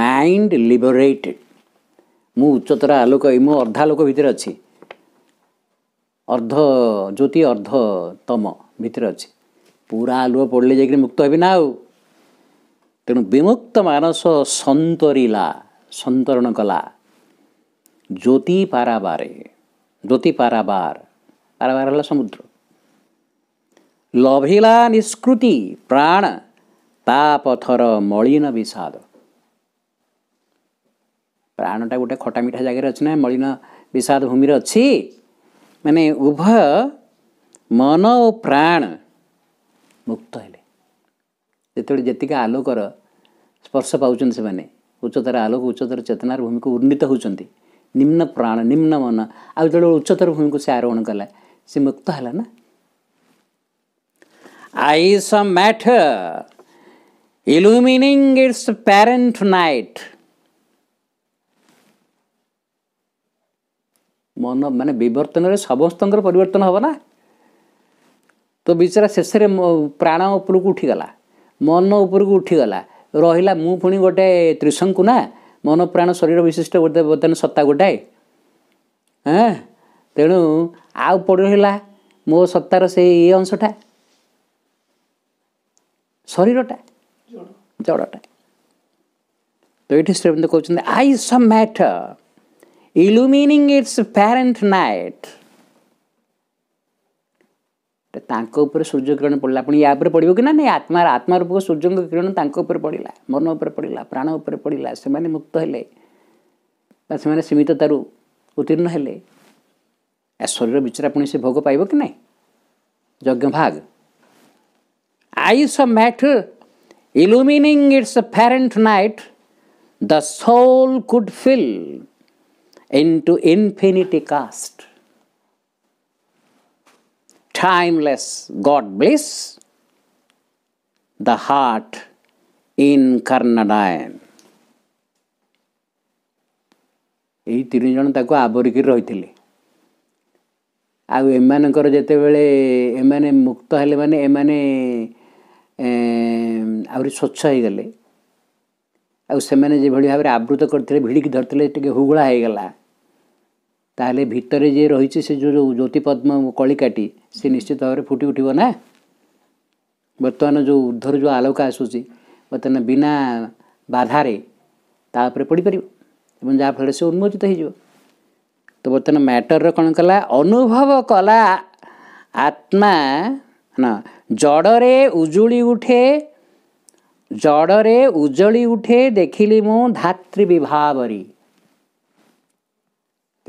ମାଇଣ୍ଡ ଲିବରେଟେଡ୍ ମୁଁ ଉଚ୍ଚତର ଆଲୋକ ଏଇ ମୁଁ ଅର୍ଦ୍ଧା ଲୋକ ଭିତରେ ଅଛି ଅର୍ଦ୍ଧ ଜ୍ୟୋତି ଅର୍ଦ୍ଧତମ ଭିତରେ ଅଛି ପୁରା ଆଲୁଅ ପଡ଼ିଲେ ଯାଇକିରି ମୁକ୍ତ ହେବି ନା ଆଉ ତେଣୁ ବିମୁକ୍ତ ମାନସ ସନ୍ତରିଲା ସନ୍ତରଣ କଲା ଜ୍ୟୋତି ପାରାବାରେ ଜ୍ୟୋତି ପାରାବାର ପାରାବାର ହେଲା ସମୁଦ୍ର ଲଭିଲା ନିଷ୍କୃତି ପ୍ରାଣ ତା ପଥର ମଳିନ ବିଷାଦ प्राणा गए खटिठा जाने अस् नलिन विषाद भूमिर अझै मैले उभय मन ओ प्राण मुक्त त्यति बेला जतिक आलक र स्पर्श पासले उच्चतर आलोक उच्चतर चेतना भूमिको उन्नित हौँदै निम्न प्राण निम्न मन आउ जो उच्चतर भूमिको सि आरोहण कला से मुक्त ना इट्स प्यारेन्ट नाइट ମନ ମାନେ ବିବର୍ତ୍ତନରେ ସମସ୍ତଙ୍କର ପରିବର୍ତ୍ତନ ହେବ ନା ତ ବିଚାର ଶେଷରେ ପ୍ରାଣ ଉପରକୁ ଉଠିଗଲା ମନ ଉପରକୁ ଉଠିଗଲା ରହିଲା ମୁଁ ପୁଣି ଗୋଟେ ତ୍ରିଶଙ୍କୁ ନା ମନ ପ୍ରାଣ ଶରୀର ବିଶିଷ୍ଟ ଗୋଟେ ବର୍ତ୍ତମାନ ସତ୍ତା ଗୋଟାଏ ହଁ ତେଣୁ ଆଉ ପଡ଼ି ରହିଲା ମୋ ସତ୍ତାର ସେଇ ଇଏ ଅଂଶଟା ଶରୀରଟା ଜଡ଼ଟା ତ ଏଇଠି ଶ୍ରୀମନ୍ଦ କହୁଛନ୍ତି I saw matter illumining its parent night. ତାଙ୍କ ଉପରେ ସୂର୍ଯ୍ୟ କିରଣ ପଡ଼ିଲା ପୁଣି ୟା ଉପରେ ପଡ଼ିବ କି ନା ନାଇଁ ଆତ୍ମାର ଆତ୍ମା ରୂପକ ସୂର୍ଯ୍ୟଙ୍କ କିରଣ ତାଙ୍କ ଉପରେ ପଡ଼ିଲା ମନ ଉପରେ ପଡ଼ିଲା ପ୍ରାଣ ଉପରେ ପଡ଼ିଲା ସେମାନେ ମୁକ୍ତ ହେଲେ ବା ସେମାନେ ସୀମିତତାରୁ ଉତ୍ତୀର୍ଣ୍ଣ ହେଲେ ଏ ଶରୀର ବିଚରା ପୁଣି ସେ ଭୋଗ ପାଇବ କି ନାହିଁ ଯଜ୍ଞ ଭାଗ I saw of matter illumining its apparent night, the soul could fill into infinity cast. Timeless God bliss, the heart incarnadine. ଏଇ ତିନି ଜଣ ତାକୁ ଆବରିକିରି ରହିଥିଲେ ଆଉ ଏମାନଙ୍କର ଯେତେବେଳେ ଏମାନେ ମୁକ୍ତ ହେଲେ ମାନେ ଏମାନେ ଆହୁରି ସ୍ୱଚ୍ଛ ହେଇଗଲେ ଆଉ ସେମାନେ ଯେଭଳି ଭାବରେ ଆବୃତ କରିଥିଲେ ଭିଡ଼ିକି ଧରିଥିଲେ ଟିକେ ହୁଗୁଳା ହେଇଗଲା ତାହେଲେ ଭିତରେ ଯିଏ ରହିଛି ସେ ଯେଉଁ ଜ୍ୟୋତିପଦ୍ମ କଳିକାଟି ସେ ନିଶ୍ଚିତ ଭାବରେ ଫୁଟି ଉଠିବ ନା ବର୍ତ୍ତମାନ ଯେଉଁ ଉର୍ଦ୍ଧ୍ୱରୁ ଯେଉଁ ଆଲୋକ ଆସୁଛି ବର୍ତ୍ତମାନ ବିନା ବାଧାରେ ତା ଉପରେ ପଡ଼ିପାରିବ ଏବଂ ଯାହାଫଳରେ ସେ ଉନ୍ମୋଚିତ ହୋଇଯିବ ତ ବର୍ତ୍ତମାନ ମ୍ୟାଟର୍ର କ'ଣ କଲା ଅନୁଭବ କଲା ଆତ୍ମା ନା ଜଡ଼ରେ ଉଜୁଳି ଉଠେ ଜଡ଼ରେ ଉଜଳି ଉଠେ ଦେଖିଲି ମୁଁ ଧାତ୍ରୀ ବିଭାବରୀ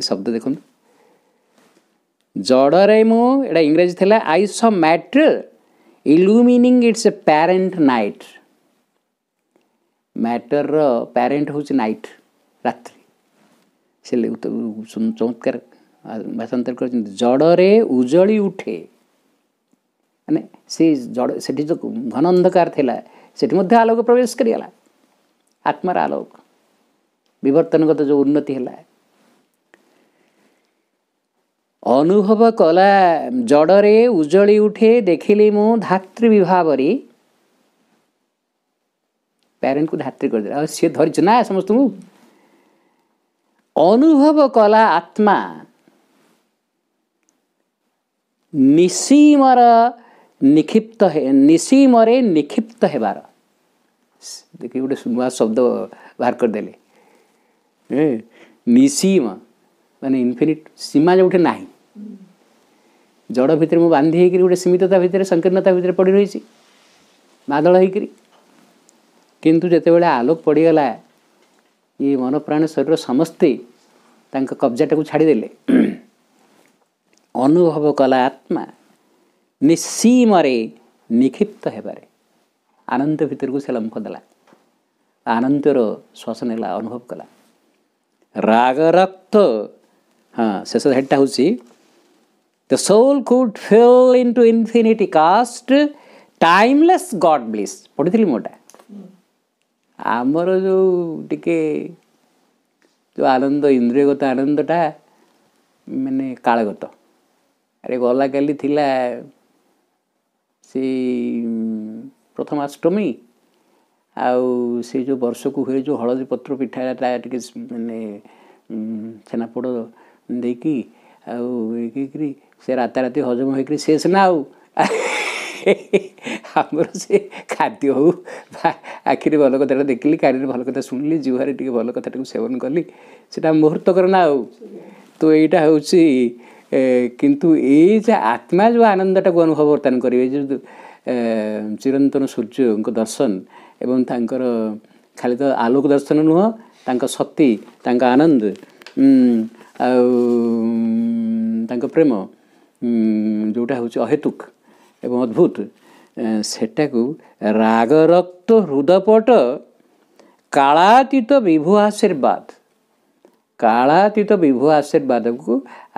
शब्द देख जड़ रु इंग्रजी थी I saw matter illumining its a night matter parent हूँ नाइट रात्रि से चमत्कार भाषातर कर जड़े उजड़ी उठे मैंने से जड़ से जो घन अंधकार आलोक प्रवेश कर आत्मार आलोक बर्तनगत जो उन्नति है अनुभव कला जडरे उजली उठे देखि लिमु धात्री विभावरी पैरन को धात्री गर्द र से धर जना समस्तु अनुभव कला आत्मा निसीमरा निखिप्त है निसीमरे निखिप्त है बार देखि उ सुनाव शब्द वार कर देले निसीम भने इन्फिनिट सीमा ज उठे नै ଜଡ଼ ଭିତରେ ମୁଁ ବାନ୍ଧି ହେଇକିରି ଗୋଟେ ସୀମିତତା ଭିତରେ ସଂକୀର୍ଣ୍ଣତା ଭିତରେ ପଡ଼ି ରହିଛି ବାଦଳ ହେଇକିରି କିନ୍ତୁ ଯେତେବେଳେ ଆଲୋକ ପଡ଼ିଗଲା ଏ ମନପ୍ରାଣ ଶରୀର ସମସ୍ତେ ତାଙ୍କ କବ୍ଜାଟାକୁ ଛାଡ଼ିଦେଲେ ଅନୁଭବ କଲା ଆତ୍ମା ନିଶ୍ଚିମରେ ନିକ୍ଷିପ୍ତ ହେବାରେ ଆନନ୍ଦ ଭିତରକୁ ସେ ଲମ୍ଫ ଦେଲା ଆନନ୍ଦର ଶ୍ୱାସ ନେଲା ଅନୁଭବ କଲା ରାଗରକ୍ତ ହଁ ଶେଷ ହେଡ଼ଟା ହେଉଛି The soul could fill into infinity cast timeless God bliss. ପଢ଼ିଥିଲି ମୁଁ ଏଟା ଆମର ଯେଉଁ ଟିକେ ଯେଉଁ ଆନନ୍ଦ ଇନ୍ଦ୍ରିୟଗତ ଆନନ୍ଦଟା ମାନେ କାଳଗତ ଆରେ ଗଲାକାଲି ଥିଲା ସେଇ ପ୍ରଥମାଷ୍ଟମୀ ଆଉ ସେ ଯେଉଁ ବର୍ଷକୁ ହୁଏ ଯେଉଁ ହଳଦୀ ପତ୍ର ପିଠାଟା ଟିକେ ମାନେ ଛେନାପୋଡ଼ ଦେଇକି ଆଉ ଇଏ କରିକିରି ସେ ରାତାରାତି ହଜମ ହୋଇକରି ସେ ସିନା ଆଉ ଆମର ସେ ଖାଦ୍ୟ ହଉ ବା ଆଖିରେ ଭଲ କଥାଟା ଦେଖିଲି କାନରେ ଭଲ କଥା ଶୁଣିଲି ଜୁହାରେ ଟିକେ ଭଲ କଥାଟାକୁ ସେବନ କଲି ସେଇଟା ମୁହୂର୍ତ୍ତକର ନା ଆଉ ତ ଏଇଟା ହେଉଛି କିନ୍ତୁ ଏଇ ଯେ ଆତ୍ମା ଯେଉଁ ଆନନ୍ଦଟାକୁ ଅନୁଭବ ବର୍ତ୍ତମାନ କରିବେ ଯେଉଁ ଚିରନ୍ତନ ସୂର୍ଯ୍ୟଙ୍କ ଦର୍ଶନ ଏବଂ ତାଙ୍କର ଖାଲି ତ ଆଲୋକ ଦର୍ଶନ ନୁହଁ ତାଙ୍କ ଶକ୍ତି ତାଙ୍କ ଆନନ୍ଦ ଆଉ ତାଙ୍କ ପ୍ରେମ ଯେଉଁଟା ହେଉଛି ଅହେତୁକ ଏବଂ ଅଦ୍ଭୁତ ସେଟାକୁ ରାଗରକ୍ତ ହୃଦପଟ କାଳାତୀତ ବିଭୁ ଆଶୀର୍ବାଦ କାଳାତୀତ ବିଭୁ ଆଶୀର୍ବାଦକୁ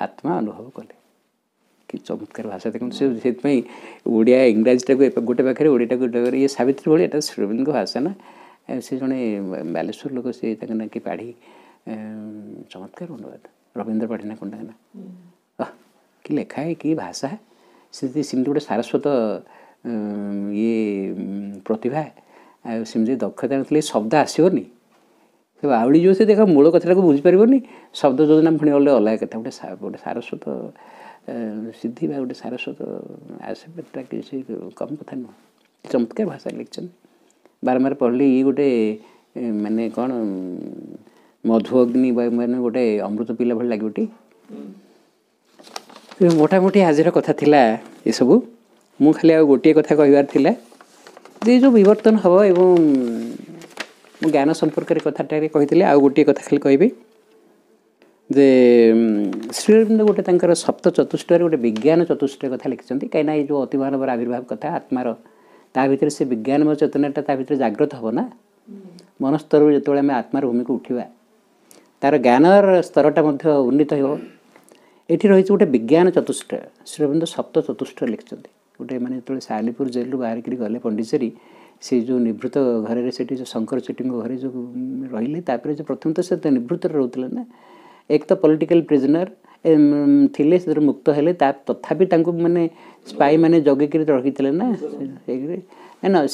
ଆତ୍ମା ଅନୁଭବ କଲେ କି ଚମତ୍କାର ଭାଷା ଦେଖନ୍ତୁ ସେ ସେଥିପାଇଁ ଓଡ଼ିଆ ଇଂରାଜୀଟାକୁ ଗୋଟେ ପାଖରେ ଓଡ଼ିଆଟାକୁ ଗୋଟେ ପାଖରେ ଇଏ ସାବିତ୍ରୀ ଭଳି ଏଇଟା ଶ୍ରୀବିନ୍ଦଙ୍କ ଭାଷା ନା ସେ ଜଣେ ବାଲେଶ୍ୱର ଲୋକ ସେ ତାଙ୍କ କି ପାଢ଼ୀ ଚମତ୍କାର ଅନୁବାଦ ରବୀନ୍ଦ୍ର ପାଢ଼ୀ ନା କ'ଣ ତାଙ୍କ ନା कि लेखाए कि भाषा गए सारस्वत ये प्रतिभा दक्षता शब्द आस्य नि आउली जो देख मूल कथा बुझिपारि शब्द जोजना पढि गएर अलग कथा सारस्वत सिद्धि गए सारस्वत आस कथा नुह चमत्कार भाषा लेखिन्छ बारम्बार पढल यी गए गोटे अमृत पहिला भाग उठी মোটামুটি আজর কথা লা এসবু মু খালি আর গোটিয়ে কথা কহবার লা যে যে বিবর্তন হব এবং মু জ্ঞান সম্পর্কের কথাটাকে কহিলে আর গোটিয়ে কথা খালি কহবি যে শ্রীরবিন্দ গোটে তাঁর সপ্ত চতুষ্টয়ের গোটে বিজ্ঞান চতুষ্টয় কথা লিখিছেন কিনা এই যে অতিমানবর আবির্ভাব কথা আত্মার তা ভিতরে সে বিজ্ঞানময় চেতনাটা তা ভিতরে জাগ্রত হব না মনস্তরু যেতবে আমি আত্মার ভূমিকে উঠিবা তার জ্ঞানর স্তরটা মধ্যে উন্নীত হব एटि रह गए विज्ञान चतुष्ट श्री सप्त चतुष्ट लेखिन्छ गएर जति बेला सायलिपुर जे बाह्र गले से जो निवृत्त घर शङ्कर चेटीको घर जो रहिले जो प्रथम त निभत रोौँ ना एक त पलिटिकल प्रिजनर ले मुक्त तथापि तपाई म जगिक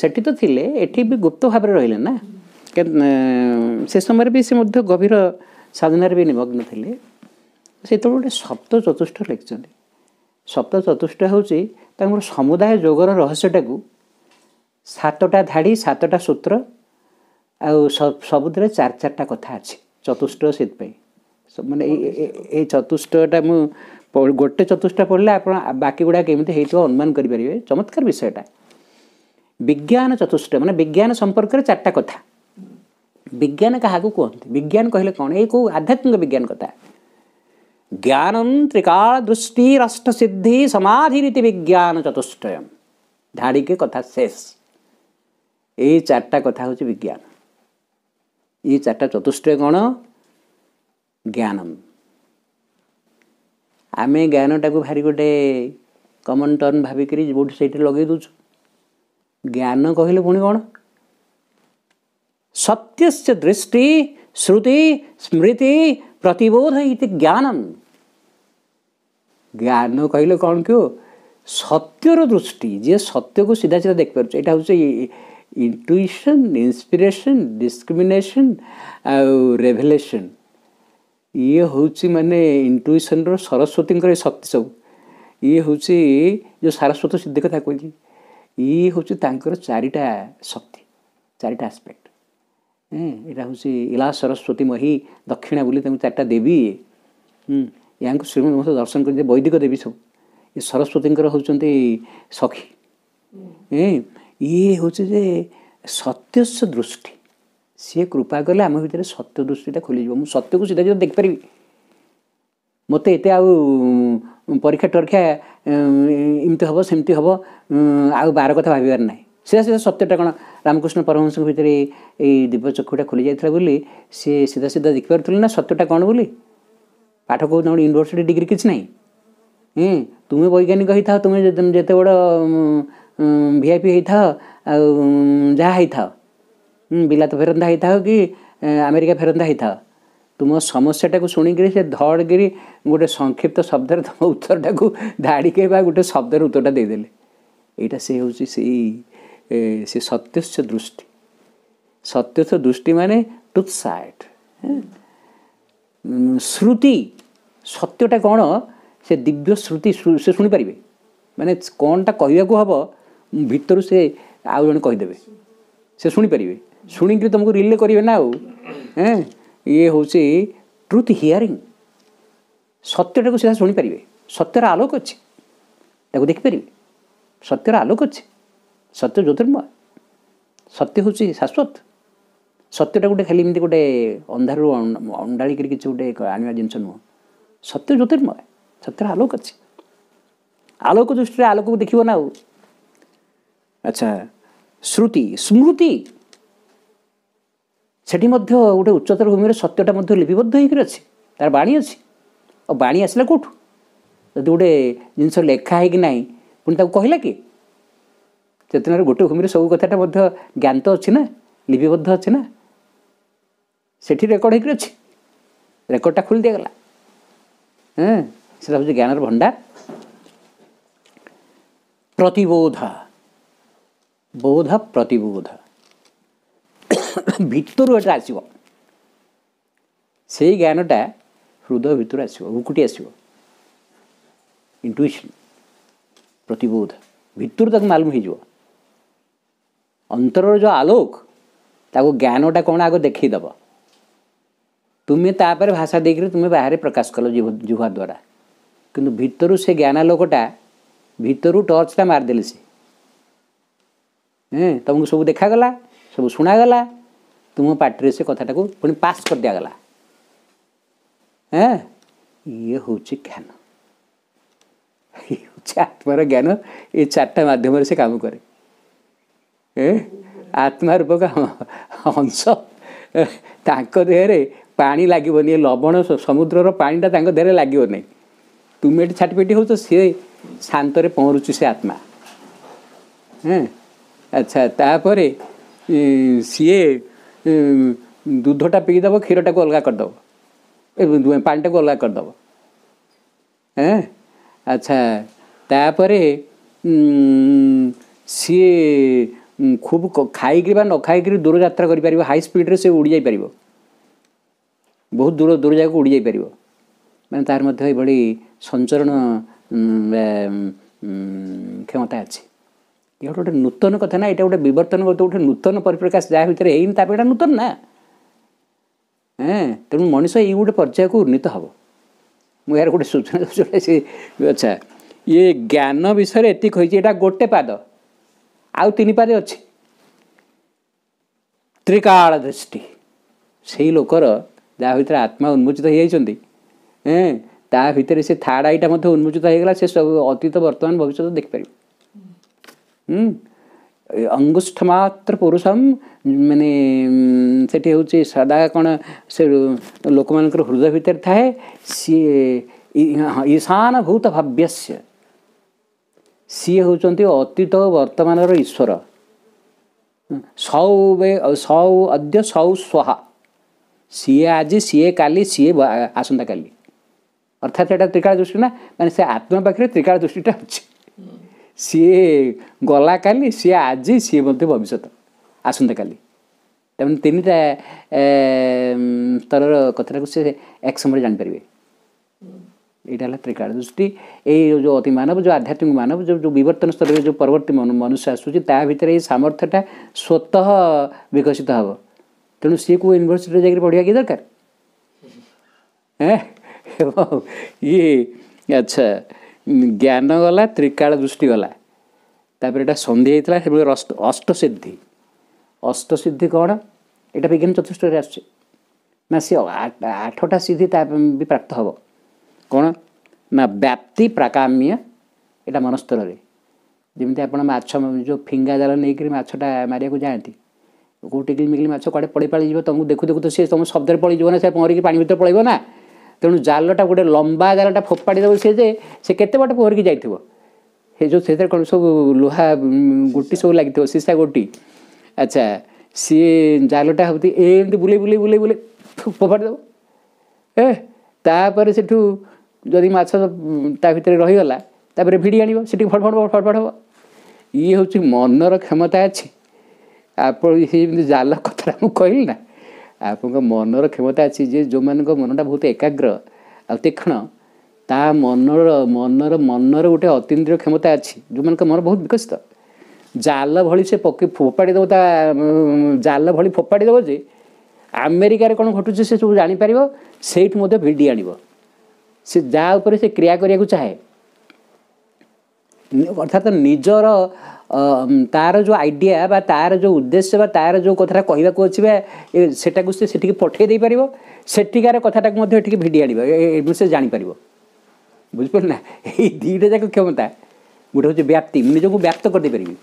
सठी ति गुप्त भावे से समय गभीर निमग्न निमग्नले ସେତେବେଳେ ଗୋଟେ ସପ୍ତ ଚତୁଷ୍ଟ ଲେଖିଛନ୍ତି ସପ୍ତ ଚତୁଷ୍ଟ ହେଉଛି ତାଙ୍କର ସମୁଦାୟ ଯୋଗର ରହସ୍ୟଟାକୁ ସାତଟା ଧାଡ଼ି ସାତଟା ସୂତ୍ର ଆଉ ସବୁଥିରେ ଚାରି ଚାରିଟା କଥା ଅଛି ଚତୁଷ୍ଟ ସେଥିପାଇଁ ମାନେ ଏଇ ଚତୁଷ୍ଟଟା ମୁଁ ଗୋଟେ ଚତୁଷ୍ଟ ପଢ଼ିଲେ ଆପଣ ବାକି ଗୁଡ଼ାକ କେମିତି ହେଇଥିବ ଅନୁମାନ କରିପାରିବେ ଚମତ୍କାର ବିଷୟଟା ବିଜ୍ଞାନ ଚତୁଷ୍ଟ ମାନେ ବିଜ୍ଞାନ ସମ୍ପର୍କରେ ଚାରିଟା କଥା ବିଜ୍ଞାନ କାହାକୁ କୁହନ୍ତି ବିଜ୍ଞାନ କହିଲେ କ'ଣ ଏଇ କେଉଁ ଆଧ୍ୟାତ୍ମିକ ବିଜ୍ଞାନ କଥା ज्ञानं त्रिकाळ दृष्टी रष्ट सिद्धी समाधी रीती विज्ञान चतुष्टय ଧାଡ଼ିକେ କଥା ଶେଷ ଏଇ ଚାରିଟା କଥା ହେଉଛି ବିଜ୍ଞାନ ଏଇ ଚାରିଟା ଚତୁଷ୍ଟୟ କ'ଣ ଜ୍ଞାନ ଆମେ ଜ୍ଞାନଟାକୁ ଭାରି ଗୋଟେ କମନ୍ ଟର୍ନ ଭାବିକରି ଯେଉଁଠି ସେଇଠି ଲଗେଇ ଦେଉଛୁ ଜ୍ଞାନ କହିଲେ ପୁଣି କ'ଣ ସତ୍ୟ ଦୃଷ୍ଟି ଶ୍ରୁତି ସ୍ମୃତି ପ୍ରତିବୋଧ ଇତି ଜ୍ଞାନ ज्ञान कहिले कन् सत्य र दृष्टि जि सत्यको सिधासिधा देखि पार एटा हौ चाहिँ इन्टुइसन इन्सपिरेसन डिसक्रिमिनेसन आउ रेभेलेसन इ हौ मैले इन्टुइसन र सरस्वती शक्ति सबै इ हौ जो सारस्वती सिद्धि कथा कि इ हौ तर चारटा शक्ति चारिटा आस्पेक्ट एटा हौ इला सरस्वती मही दक्षिणा बोली तारिटा देवी यहाँ श्रीमती मर्शन गरिदिए वैदिक देवी सब यस्वतीको हौँच सखी ए जे सत्य दृष्टि सि कृपा कले आम भित्र सत्य दृष्टि खोलियो सत्यको सिधासित देखिपारि मते यते आउँ परीक्षा टीक्षा एमि हे सब आउ भावार सिधासिधा सत्यटा कमकृष्ण परमंस भित्र दिव्य चकुटा खोलिला बोली से सिधा सिधा देखि पारे नत्यटा कन् बोली ପାଠ କହୁଛ ଗୋଟେ ୟୁନିଭର୍ସିଟି ଡିଗ୍ରୀ କିଛି ନାହିଁ ତୁମେ ବୈଜ୍ଞାନିକ ହେଇଥାଅ ତୁମେ ଯେତେ ବଡ଼ ଭି ଆଇ ପି ହେଇଥାଅ ଆଉ ଯାହା ହେଇଥାଅ ବିଲାତ ଫେରନ୍ତା ହେଇଥାଅ କି ଆମେରିକା ଫେରନ୍ତା ହେଇଥାଅ ତୁମ ସମସ୍ୟାଟାକୁ ଶୁଣିକିରି ସେ ଧଡ଼କିରି ଗୋଟେ ସଂକ୍ଷିପ୍ତ ଶବ୍ଦରେ ତୁମ ଉତ୍ତରଟାକୁ ଧାଡ଼ିକି ବା ଗୋଟେ ଶବ୍ଦରେ ଉତ୍ତରଟା ଦେଇଦେଲେ ଏଇଟା ସେ ହେଉଛି ସେଇ ସେ ସତ୍ୟସ୍ୟ ଦୃଷ୍ଟି ସତ୍ୟସ୍ୟ ଦୃଷ୍ଟି ମାନେ ଟୁଥ୍ ସାଇଟ୍ ଶ୍ରୁତି ସତ୍ୟଟା କ'ଣ ସେ ଦିବ୍ୟ ଶ୍ରୁତି ସେ ଶୁଣିପାରିବେ ମାନେ କ'ଣଟା କହିବାକୁ ହେବ ଭିତରୁ ସେ ଆଉ ଜଣେ କହିଦେବେ ସେ ଶୁଣିପାରିବେ ଶୁଣିକିରି ତୁମକୁ ରିଲେ କରିବେ ନା ଆଉ ଏଁ ଇଏ ହେଉଛି ଟ୍ରୁଥ୍ ହିୟରିଂ ସତ୍ୟଟାକୁ ସେ ଶୁଣିପାରିବେ ସତ୍ୟର ଆଲୋକ ଅଛି ତାକୁ ଦେଖିପାରିବେ ସତ୍ୟର ଆଲୋକ ଅଛି ସତ୍ୟ ଜ୍ୟୋତିର୍ମୟ ସତ୍ୟ ହେଉଛି ଶାଶ୍ୱତ ସତ୍ୟଟା ଗୋଟେ ଖାଲି ଏମିତି ଗୋଟେ ଅନ୍ଧାରରୁ ଅଣ୍ଡାଳିକିରି କିଛି ଗୋଟେ ଆଣିବା ଜିନିଷ ନୁହଁ ସତ୍ୟ ଜ୍ୟୋତିର୍ମୟ ସତ୍ୟର ଆଲୋକ ଅଛି ଆଲୋକ ଦୃଷ୍ଟିରେ ଆଲୋକକୁ ଦେଖିବ ନା ଆଉ ଆଚ୍ଛା ଶ୍ରୁତି ସ୍ମୃତି ସେଠି ମଧ୍ୟ ଗୋଟେ ଉଚ୍ଚତର ଭୂମିରେ ସତ୍ୟଟା ମଧ୍ୟ ଲିପିବଦ୍ଧ ହେଇକିରି ଅଛି ତାର ବାଣୀ ଅଛି ଆଉ ବାଣୀ ଆସିଲା କେଉଁଠୁ ଯଦି ଗୋଟେ ଜିନିଷ ଲେଖା ହେଇକି ନାହିଁ ପୁଣି ତାକୁ କହିଲା କି ଚେତନାର ଗୋଟେ ଭୂମିରେ ସବୁ କଥାଟା ମଧ୍ୟ ଜ୍ଞାତ ଅଛି ନା ଲିପିବଦ୍ଧ ଅଛି ନା ସେଠି ରେକର୍ଡ଼ ହେଇକିରି ଅଛି ରେକର୍ଡ଼ଟା ଖୋଲି ଦିଆଗଲା एउटा ज्ञान र भण्डार प्रतिबोध बोध प्रतिबोध भुटा आस ज्ञानटा हृदय भित्र आसुटी आसुन प्रतिबोध भित्र मालुम है अन्तर जो आलोक त ज्ञान कति देखैद ତୁମେ ତାପରେ ଭାଷା ଦେଇକରି ତୁମେ ବାହାରେ ପ୍ରକାଶ କଲ ଜୁହା ଦ୍ୱାରା କିନ୍ତୁ ଭିତରୁ ସେ ଜ୍ଞାନାଲୋକଟା ଭିତରୁ ଟର୍ଚ୍ଚଟା ମାରିଦେଲେ ସେ ହଁ ତୁମକୁ ସବୁ ଦେଖାଗଲା ସବୁ ଶୁଣାଗଲା ତୁମ ପାଟିରେ ସେ କଥାଟାକୁ ପୁଣି ପାସ୍ କରିଦିଆଗଲା ହଁ ଇଏ ହେଉଛି ଜ୍ଞାନ ଇଏ ହେଉଛି ଆତ୍ମାର ଜ୍ଞାନ ଏ ଚାରିଟା ମାଧ୍ୟମରେ ସେ କାମ କରେ ଏ ଆତ୍ମାରୂପକ ଅଂଶ ତାଙ୍କ ଦେହରେ ପାଣି ଲାଗିବନି ଏ ଲବଣ ସମୁଦ୍ରର ପାଣିଟା ତାଙ୍କ ଦେହରେ ଲାଗିବ ନାହିଁ ତୁମେ ଏଠି ଛାଟି ଛାଟିପେଟି ହେଉଛ ସିଏ ଶାନ୍ତରେ ପହଁରୁଛି ସେ ଆତ୍ମା ହଁ ଆଚ୍ଛା ତାପରେ ସିଏ ଦୁଧଟା ପିଇଦେବ କ୍ଷୀରଟାକୁ ଅଲଗା କରିଦେବ ପାଣିଟାକୁ ଅଲଗା କରିଦେବ ହଁ ଆଚ୍ଛା ତାପରେ ସିଏ ଖୁବ୍ ଖାଇକିରି ବା ନ ଖାଇକିରି ଦୂରଯାତ୍ରା କରିପାରିବ ହାଇ ସ୍ପିଡ଼୍ରେ ସେ ଉଡ଼ିଯାଇପାରିବ ବହୁତ ଦୂର ଦୂର ଜାଗାକୁ ଉଡ଼ି ଯାଇପାରିବ ମାନେ ତାର ମଧ୍ୟ ଏଭଳି ସଞ୍ଚରଣ କ୍ଷମତା ଅଛି ଇଏ ଗୋଟେ ଗୋଟେ ନୂତନ କଥା ନା ଏଇଟା ଗୋଟେ ବିବର୍ତ୍ତନ କଥା ଗୋଟେ ନୂତନ ପରିପ୍ରକାଶ ଯାହା ଭିତରେ ହେଇନି ତା ଏଇଟା ନୂତନ ନା ଏଁ ତେଣୁ ମଣିଷ ଏଇ ଗୋଟେ ପର୍ଯ୍ୟାୟକୁ ଉନ୍ନୀତ ହେବ ମୁଁ ଏହାର ଗୋଟେ ସୂଚନା ଦେଉଛି ସେ ଆଚ୍ଛା ଇଏ ଜ୍ଞାନ ବିଷୟରେ ଏତିକି କହିଛି ଏଇଟା ଗୋଟେ ପାଦ ଆଉ ତିନି ପାଦ ଅଛି ତ୍ରିକାଳ ଦୃଷ୍ଟି ସେଇ ଲୋକର ଯାହା ଭିତରେ ଆତ୍ମା ଉନ୍ମୋଚିତ ହେଇଯାଇଛନ୍ତି ଏଁ ତା ଭିତରେ ସେ ଥାର୍ଡ଼ ଆଇଟା ମଧ୍ୟ ଉନ୍ମୋଚିତ ହେଇଗଲା ସେ ସବୁ ଅତୀତ ବର୍ତ୍ତମାନ ଭବିଷ୍ୟତ ଦେଖିପାରିବ ଅଙ୍ଗୁଷ୍ଠ ମାତ୍ର ପୁରୁଷମ୍ ମାନେ ସେଠି ହେଉଛି ସଦା କ'ଣ ସେ ଲୋକମାନଙ୍କର ହୃଦୟ ଭିତରେ ଥାଏ ସିଏ ଈଶାନ ଭୂତ ଭାବ୍ୟସ୍ୟ ସିଏ ହେଉଛନ୍ତି ଅତୀତ ଓ ବର୍ତ୍ତମାନର ଈଶ୍ୱର ସୌ ସୌ ଅଦ୍ୟ ସୌ ସ୍ୱହା ସିଏ ଆଜି ସିଏ କାଲି ସିଏ ଆସନ୍ତାକାଲି ଅର୍ଥାତ୍ ଏଇଟା ତ୍ରିକାଳ ଦୃଷ୍ଟି ନା ମାନେ ସେ ଆତ୍ମା ପାଖରେ ତ୍ରିକାଳ ଦୃଷ୍ଟିଟା ଅଛି ସିଏ ଗଲା କାଲି ସିଏ ଆଜି ସିଏ ମଧ୍ୟ ଭବିଷ୍ୟତ ଆସନ୍ତାକାଲି ତେଣୁ ତିନିଟା ସ୍ତରର କଥାଟାକୁ ସେ ଏକ ସମୟରେ ଜାଣିପାରିବେ ଏଇଟା ହେଲା ତ୍ରିକାଳ ଦୃଷ୍ଟି ଏଇ ଯେଉଁ ଅତି ମାନବ ଯେଉଁ ଆଧ୍ୟାତ୍ମିକ ମାନବ ଯେଉଁ ଯେଉଁ ବିବର୍ତ୍ତନ ସ୍ତରରେ ଯେଉଁ ପରବର୍ତ୍ତୀ ମନୁଷ୍ୟ ଆସୁଛି ତା ଭିତରେ ଏଇ ସାମର୍ଥ୍ୟଟା ସ୍ୱତଃ ବିକଶିତ ହେବ ତେଣୁ ସିଏ କେଉଁ ୟୁନିଭର୍ସିଟିରେ ଯାଇକି ପଢ଼ିବା କି ଦରକାର ଇଏ ଆଚ୍ଛା ଜ୍ଞାନ ଗଲା ତ୍ରିକାଳ ଦୃଷ୍ଟି ଗଲା ତାପରେ ଏଇଟା ସନ୍ଧି ହେଇଥିଲା ସେଭଳି ଅଷ୍ଟସିଦ୍ଧି ଅଷ୍ଟସିଦ୍ଧି କ'ଣ ଏଇଟା ବିଜ୍ଞାନ ଚତୁଷ୍ଟରେ ଆସୁଛି ନା ସିଏ ଆଠଟା ସିଦ୍ଧି ତା ବି ପ୍ରାପ୍ତ ହେବ କ'ଣ ନା ବ୍ୟାପ୍ତି ପ୍ରାକାମ୍ୟ ଏଇଟା ମନସ୍ତରରେ ଯେମିତି ଆପଣ ମାଛ ଯେଉଁ ଫିଙ୍ଗା ଜାଲ ନେଇକରି ମାଛଟା ମାରିବାକୁ ଯାଆନ୍ତି କେଉଁ ଟିକିଲି ମିକିଲି ମାଛ କୁଆଡ଼େ ପଳେଇ ପଳେଇଯିବ ତୁମକୁ ଦେଖୁ ଦେଖୁ ତ ସିଏ ତୁମ ଶବ୍ଦରେ ପଳେଇଯିବ ନା ସେ ପହଁରିକି ପାଣି ଭିତରେ ପଳେଇବ ନା ତେଣୁ ଜାଲଟା ଗୋଟେ ଲମ୍ବା ଜାଲଟା ଫୋପାଡ଼ି ଦେବ ସେ ଯେ ସେ କେତେ ବାଟ ପହଁରିକି ଯାଇଥିବ ସେ ଯେଉଁ ସେଥିରେ କ'ଣ ସବୁ ଲୁହା ଗୋଟି ସବୁ ଲାଗିଥିବ ସିସା ଗୋଟି ଆଚ୍ଛା ସିଏ ଜାଲଟା ହେଉଛି ଏମିତି ବୁଲେଇ ବୁଲେଇ ବୁଲେଇ ବୁଲେଇ ଫୋପାଡ଼ି ଦେବ ଏ ତାପରେ ସେଠୁ ଯଦି ମାଛ ତା ଭିତରେ ରହିଗଲା ତାପରେ ଭିଡ଼ି ଆଣିବ ସେଠି ଫଡ଼ଫଡ଼ ଫଡ଼ଫଡ଼ ହେବ ଇଏ ହେଉଛି ମନର କ୍ଷମତା ଅଛି ଆପଣ ଯେମିତି ଜାଲ କଥାଟା ମୁଁ କହିଲି ନା ଆପଣଙ୍କ ମନର କ୍ଷମତା ଅଛି ଯେ ଯେଉଁମାନଙ୍କ ମନଟା ବହୁତ ଏକାଗ୍ର ଆଉ ତୀକ୍ଷ୍ଣ ତା ମନର ମନର ମନର ଗୋଟେ ଅତୀନ୍ଦ୍ରିୟ କ୍ଷମତା ଅଛି ଯେଉଁମାନଙ୍କ ମନ ବହୁତ ବିକଶିତ ଜାଲ ଭଳି ସେ ପକେଇ ଫୋପାଡ଼ି ଦେବ ତା ଜାଲ ଭଳି ଫୋପାଡ଼ି ଦେବ ଯେ ଆମେରିକାରେ କ'ଣ ଘଟୁଛି ସେ ସବୁ ଜାଣିପାରିବ ସେଇଠୁ ମଧ୍ୟ ଭିଡ଼ି ଆଣିବ ସେ ଯାହା ଉପରେ ସେ କ୍ରିୟା କରିବାକୁ ଚାହେଁ ଅର୍ଥାତ୍ ନିଜର ତାର ଯେଉଁ ଆଇଡ଼ିଆ ବା ତାର ଯେଉଁ ଉଦ୍ଦେଶ୍ୟ ବା ତାର ଯେଉଁ କଥାଟା କହିବାକୁ ଅଛି ବା ସେଟାକୁ ସେ ସେଠିକି ପଠାଇ ଦେଇପାରିବ ସେଠିକାର କଥାଟାକୁ ମଧ୍ୟ ଏଠିକି ଭିଡ଼ି ଆଣିବ ସେ ଜାଣିପାରିବ ବୁଝିପାରିଲେ ନା ଏଇ ଦୁଇଟା ଯାକ କ୍ଷମତା ଗୋଟେ ହେଉଛି ବ୍ୟାପ୍ତି ମୁଁ ନିଜକୁ ବ୍ୟାପ୍ତ କରିଦେଇପାରିବି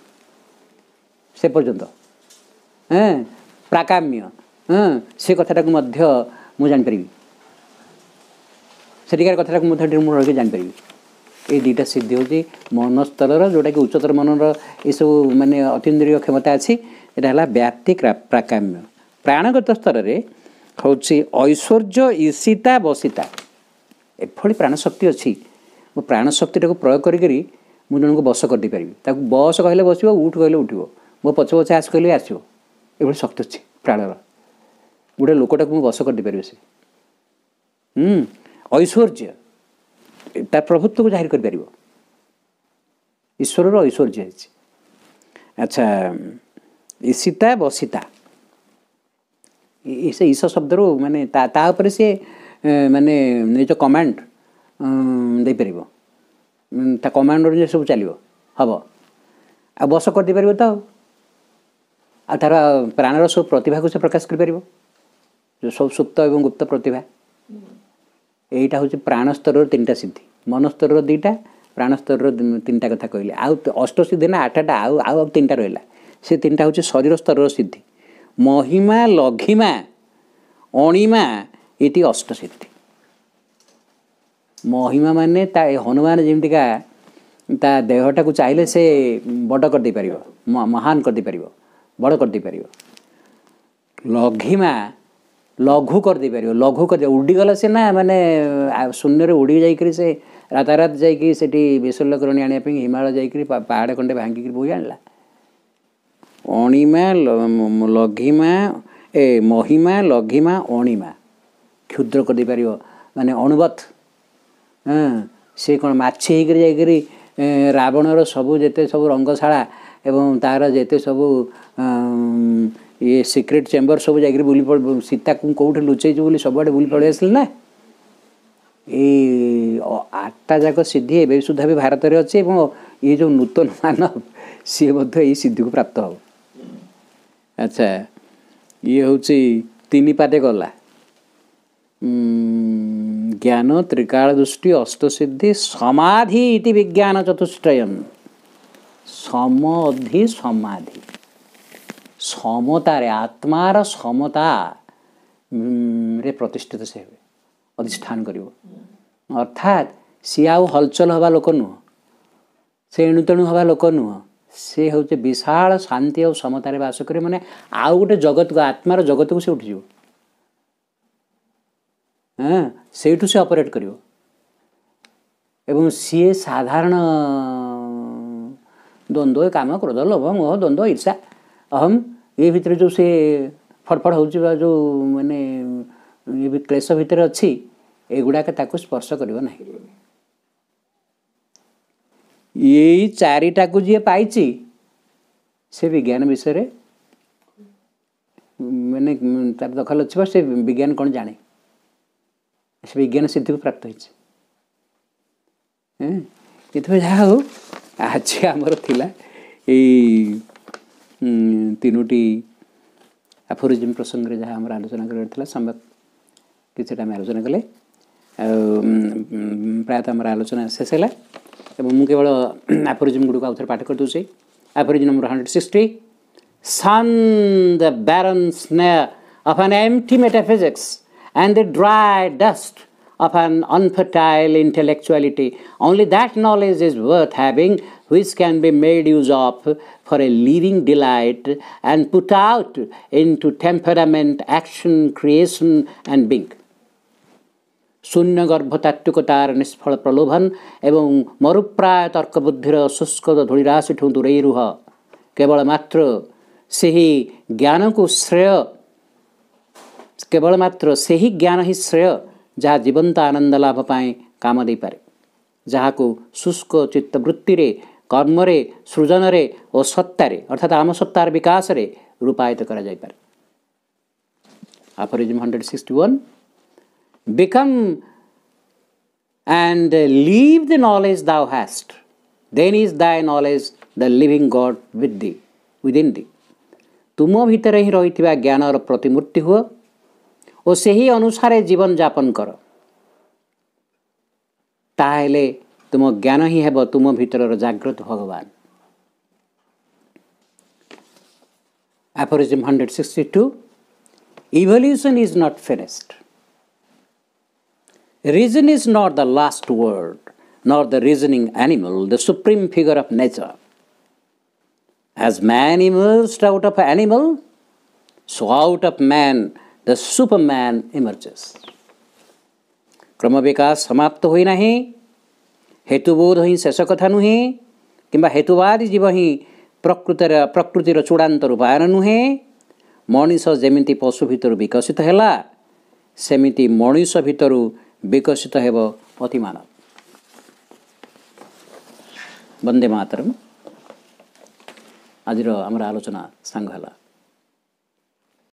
ସେ ପର୍ଯ୍ୟନ୍ତ ହଁ ପ୍ରାକାମ୍ୟ ହଁ ସେ କଥାଟାକୁ ମଧ୍ୟ ମୁଁ ଜାଣିପାରିବି ସେଠିକାର କଥାଟାକୁ ମଧ୍ୟ ଏଠି ମୁଁ ରହିକି ଜାଣିପାରିବି ଏଇ ଦୁଇଟା ସିଦ୍ଧି ହେଉଛି ମନ ସ୍ତରର ଯେଉଁଟାକି ଉଚ୍ଚତର ମନର ଏସବୁ ମାନେ ଅତିନ୍ଦ୍ରିୟ କ୍ଷମତା ଅଛି ଏଇଟା ହେଲା ବ୍ୟାପ୍ତି ପ୍ରାକାମ୍ୟ ପ୍ରାଣଗତ ସ୍ତରରେ ହେଉଛି ଐଶ୍ୱର୍ଯ୍ୟ ଇସିତା ବସିତା ଏଭଳି ପ୍ରାଣଶକ୍ତି ଅଛି ମୋ ପ୍ରାଣଶକ୍ତିଟାକୁ ପ୍ରୟୋଗ କରିକରି ମୁଁ ଜଣଙ୍କୁ ବସ କରିଦେଇପାରିବି ତାକୁ ବସ କହିଲେ ବସିବ ଉଠୁ କହିଲେ ଉଠିବ ମୋ ପଛ ପଛ ଆସୁ କହିଲେ ଆସିବ ଏଭଳି ଶକ୍ତି ଅଛି ପ୍ରାଣର ଗୋଟେ ଲୋକଟାକୁ ମୁଁ ବସ କରିଦେଇପାରିବି ସେ ଐଶ୍ୱର୍ଯ୍ୟ ତା ପ୍ରଭୁତ୍ୱକୁ ଜାହିର କରିପାରିବ ଈଶ୍ୱରର ଐଶ୍ୱର୍ଯ୍ୟ ହେଇଛି ଆଚ୍ଛା ସୀତା ବସିତା ସେ ଈଶ ଶବ୍ଦରୁ ମାନେ ତା ଉପରେ ସିଏ ମାନେ ନିଜ କମାଣ୍ଡ ଦେଇପାରିବ ତା କମାଣ୍ଡ ଅନୁଯାୟୀ ସବୁ ଚାଲିବ ହେବ ଆଉ ବସ କରିଦେଇପାରିବ ତ ଆଉ ତା'ର ପ୍ରାଣର ସବୁ ପ୍ରତିଭାକୁ ସେ ପ୍ରକାଶ କରିପାରିବ ସବୁ ସୁପ୍ତ ଏବଂ ଗୁପ୍ତ ପ୍ରତିଭା ଏଇଟା ହେଉଛି ପ୍ରାଣସ୍ତରର ତିନିଟା ସିଦ୍ଧି ମନସ୍ତରର ଦୁଇଟା ପ୍ରାଣସ୍ତରର ତିନିଟା କଥା କହିଲେ ଆଉ ଅଷ୍ଟ ସିଦ୍ଧି ନା ଆଠଟା ଆଉ ଆଉ ଆଉ ତିନିଟା ରହିଲା ସେ ତିନିଟା ହେଉଛି ଶରୀର ସ୍ତରର ସିଦ୍ଧି ମହିମା ଲଘିମା ଅଣିମା ଏଇଠି ଅଷ୍ଟ ସିଦ୍ଧି ମହିମା ମାନେ ତା ହନୁମାନ ଯେମିତିକା ତା ଦେହଟାକୁ ଚାହିଁଲେ ସେ ବଡ଼ କରିଦେଇପାରିବ ମହାନ କରିଦେଇପାରିବ ବଡ଼ କରିଦେଇପାରିବ ଲଘିମା ଲଘୁ କରିଦେଇପାରିବ ଲଘୁ କରିଦେବ ଉଡ଼ିଗଲେ ସେ ନା ମାନେ ଶୂନ୍ୟରେ ଉଡ଼ି ଯାଇକରି ସେ ରାତାରାତ ଯାଇକି ସେଠି ବିଶ୍ୱଲକରଣୀ ଆଣିବା ପାଇଁ ହିମାଳୟ ଯାଇକରି ପାହାଡ଼ ଖଣ୍ଡେ ଭାଙ୍ଗିକି ବୋହି ଆଣିଲା ଅଣିମା ଲଘିମା ଏ ମହିମା ଲଘିମା ଅଣିମା କ୍ଷୁଦ୍ର କରିଦେଇପାରିବ ମାନେ ଅଣୁବତ୍ ହଁ ସେ କ'ଣ ମାଛି ହେଇକରି ଯାଇକରି ରାବଣର ସବୁ ଯେତେ ସବୁ ରଙ୍ଗଶାଳା ଏବଂ ତା'ର ଯେତେ ସବୁ ଇଏ ସିକ୍ରେଟ୍ ଚେମ୍ବର ସବୁ ଯାଇକରି ବୁଲି ସୀତାକୁ କେଉଁଠି ଲୁଚେଇଛୁ ବୋଲି ସବୁଆଡ଼େ ବୁଲି ପଳେଇ ଆସିଲେ ନା ଏଇ ଆଠଟା ଯାକ ସିଦ୍ଧି ଏବେ ସୁଦ୍ଧା ବି ଭାରତରେ ଅଛି ଏବଂ ଇଏ ଯେଉଁ ନୂତନ ମାନବ ସିଏ ମଧ୍ୟ ଏଇ ସିଦ୍ଧିକୁ ପ୍ରାପ୍ତ ହେବ ଆଚ୍ଛା ଇଏ ହେଉଛି ତିନି ପାଦେ ଗଲା ଜ୍ଞାନ ତ୍ରିକାଳ ଦୃଷ୍ଟି ଅଷ୍ଟସିଦ୍ଧି ସମାଧି ଇତି ବିଜ୍ଞାନ ଚତୁଷ୍ଟୟନ ସମ ସମାଧି ସମତାରେ ଆତ୍ମାର ସମତାରେ ପ୍ରତିଷ୍ଠିତ ସେ ହେବେ ଅଧିଷ୍ଠାନ କରିବ ଅର୍ଥାତ୍ ସିଏ ଆଉ ହଲଚଲ ହେବା ଲୋକ ନୁହଁ ସେ ଏଣୁତେଣୁ ହେବା ଲୋକ ନୁହଁ ସେ ହେଉଛି ବିଶାଳ ଶାନ୍ତି ଆଉ ସମତାରେ ବାସ କରିବେ ମାନେ ଆଉ ଗୋଟେ ଜଗତକୁ ଆତ୍ମାର ଜଗତକୁ ସେ ଉଠିଯିବ ସେଇଠୁ ସେ ଅପରେଟ୍ କରିବ ଏବଂ ସିଏ ସାଧାରଣ ଦ୍ୱନ୍ଦ୍ୱ କାମ କ୍ରୋଧ ଲୋଭ ମୋହ ଦ୍ୱନ୍ଦ୍ୱ ଇର୍ଷା ଅହମ୍ ଏ ଭିତରେ ଯେଉଁ ସେ ଫଡ଼ଫଡ଼ ହେଉଛି ବା ଯେଉଁ ମାନେ କ୍ଲେଶ ଭିତରେ ଅଛି ଏଗୁଡ଼ାକ ତାକୁ ସ୍ପର୍ଶ କରିବ ନାହିଁ ଏଇ ଚାରିଟାକୁ ଯିଏ ପାଇଛି ସେ ବିଜ୍ଞାନ ବିଷୟରେ ମାନେ ତାର ଦଖଲ ଅଛି ବା ସେ ବିଜ୍ଞାନ କ'ଣ ଜାଣେ ସେ ବିଜ୍ଞାନ ସିଦ୍ଧିକୁ ପ୍ରାପ୍ତ ହେଇଛି ଏଥିପାଇଁ ଯାହା ହଉ ଆଜି ଆମର ଥିଲା ଏଇ तिनोटी आफरिजिम्म प्रसङ्ग जहामरा आलोचना गरेर थाम्बा आलोचना कले प्रायत आलोचना शेष अब म केवल आफरिजिम गुडिक आउँछ पाठ गरिदेउ आफरि नम्बर हन्ड्रेड सिक्सटी सन् the void of an empty metaphysics and the dry dust of an unfertile intellectuality. Only that knowledge is worth having, which can be made use of for a living delight and put out into temperament, action, creation, and being. শূন্য গর্ভতাত্ত্বিকতার নিষ্ফল প্রলোভন এবং মরুপ্রায় তর্কবুদ্ধির শুষ্ক ধূলিরাশিঠু দূরেই রুহ কেবল মাত্র ସେହି ଜ୍ଞାନକୁ ଶ୍ରେୟ କେବଳ ମାତ୍ର ସେହି ଜ୍ଞାନ ହିଁ shreya जहाँ जीवन्त आनन्द लाभपी कामदै पारे जहाको शुष्क चित्त रे, कर्म सृजनर अर्थात् आमसत्तार बिकासे रूपयत गराइपे hundred sixty become and live the highest then is the knowledge the living god वन दि तुम भइति ज्ञान र प्रतिमूर्ति हो ही अनुसार जीवन जापन गर्ञान हिँड तुम ज्ञान तुम भित्र जाग्रत भगवान् is not not reason is not the last word the reasoning animal the supreme figure of nature man man out out animal so the superman emerges क्रमविक हेतुबोध हिँड शेष कथा नुहेँ कम्बा हेतुवादी जीव हिँड प्रकृत प्रकृति र चडान्त रूप नुहेँ मनिस जमि पशुभित्र बिकशित होलामिति मनिष भित्र बिकसित हे अति बन्देमा आज आलोचना साङ होला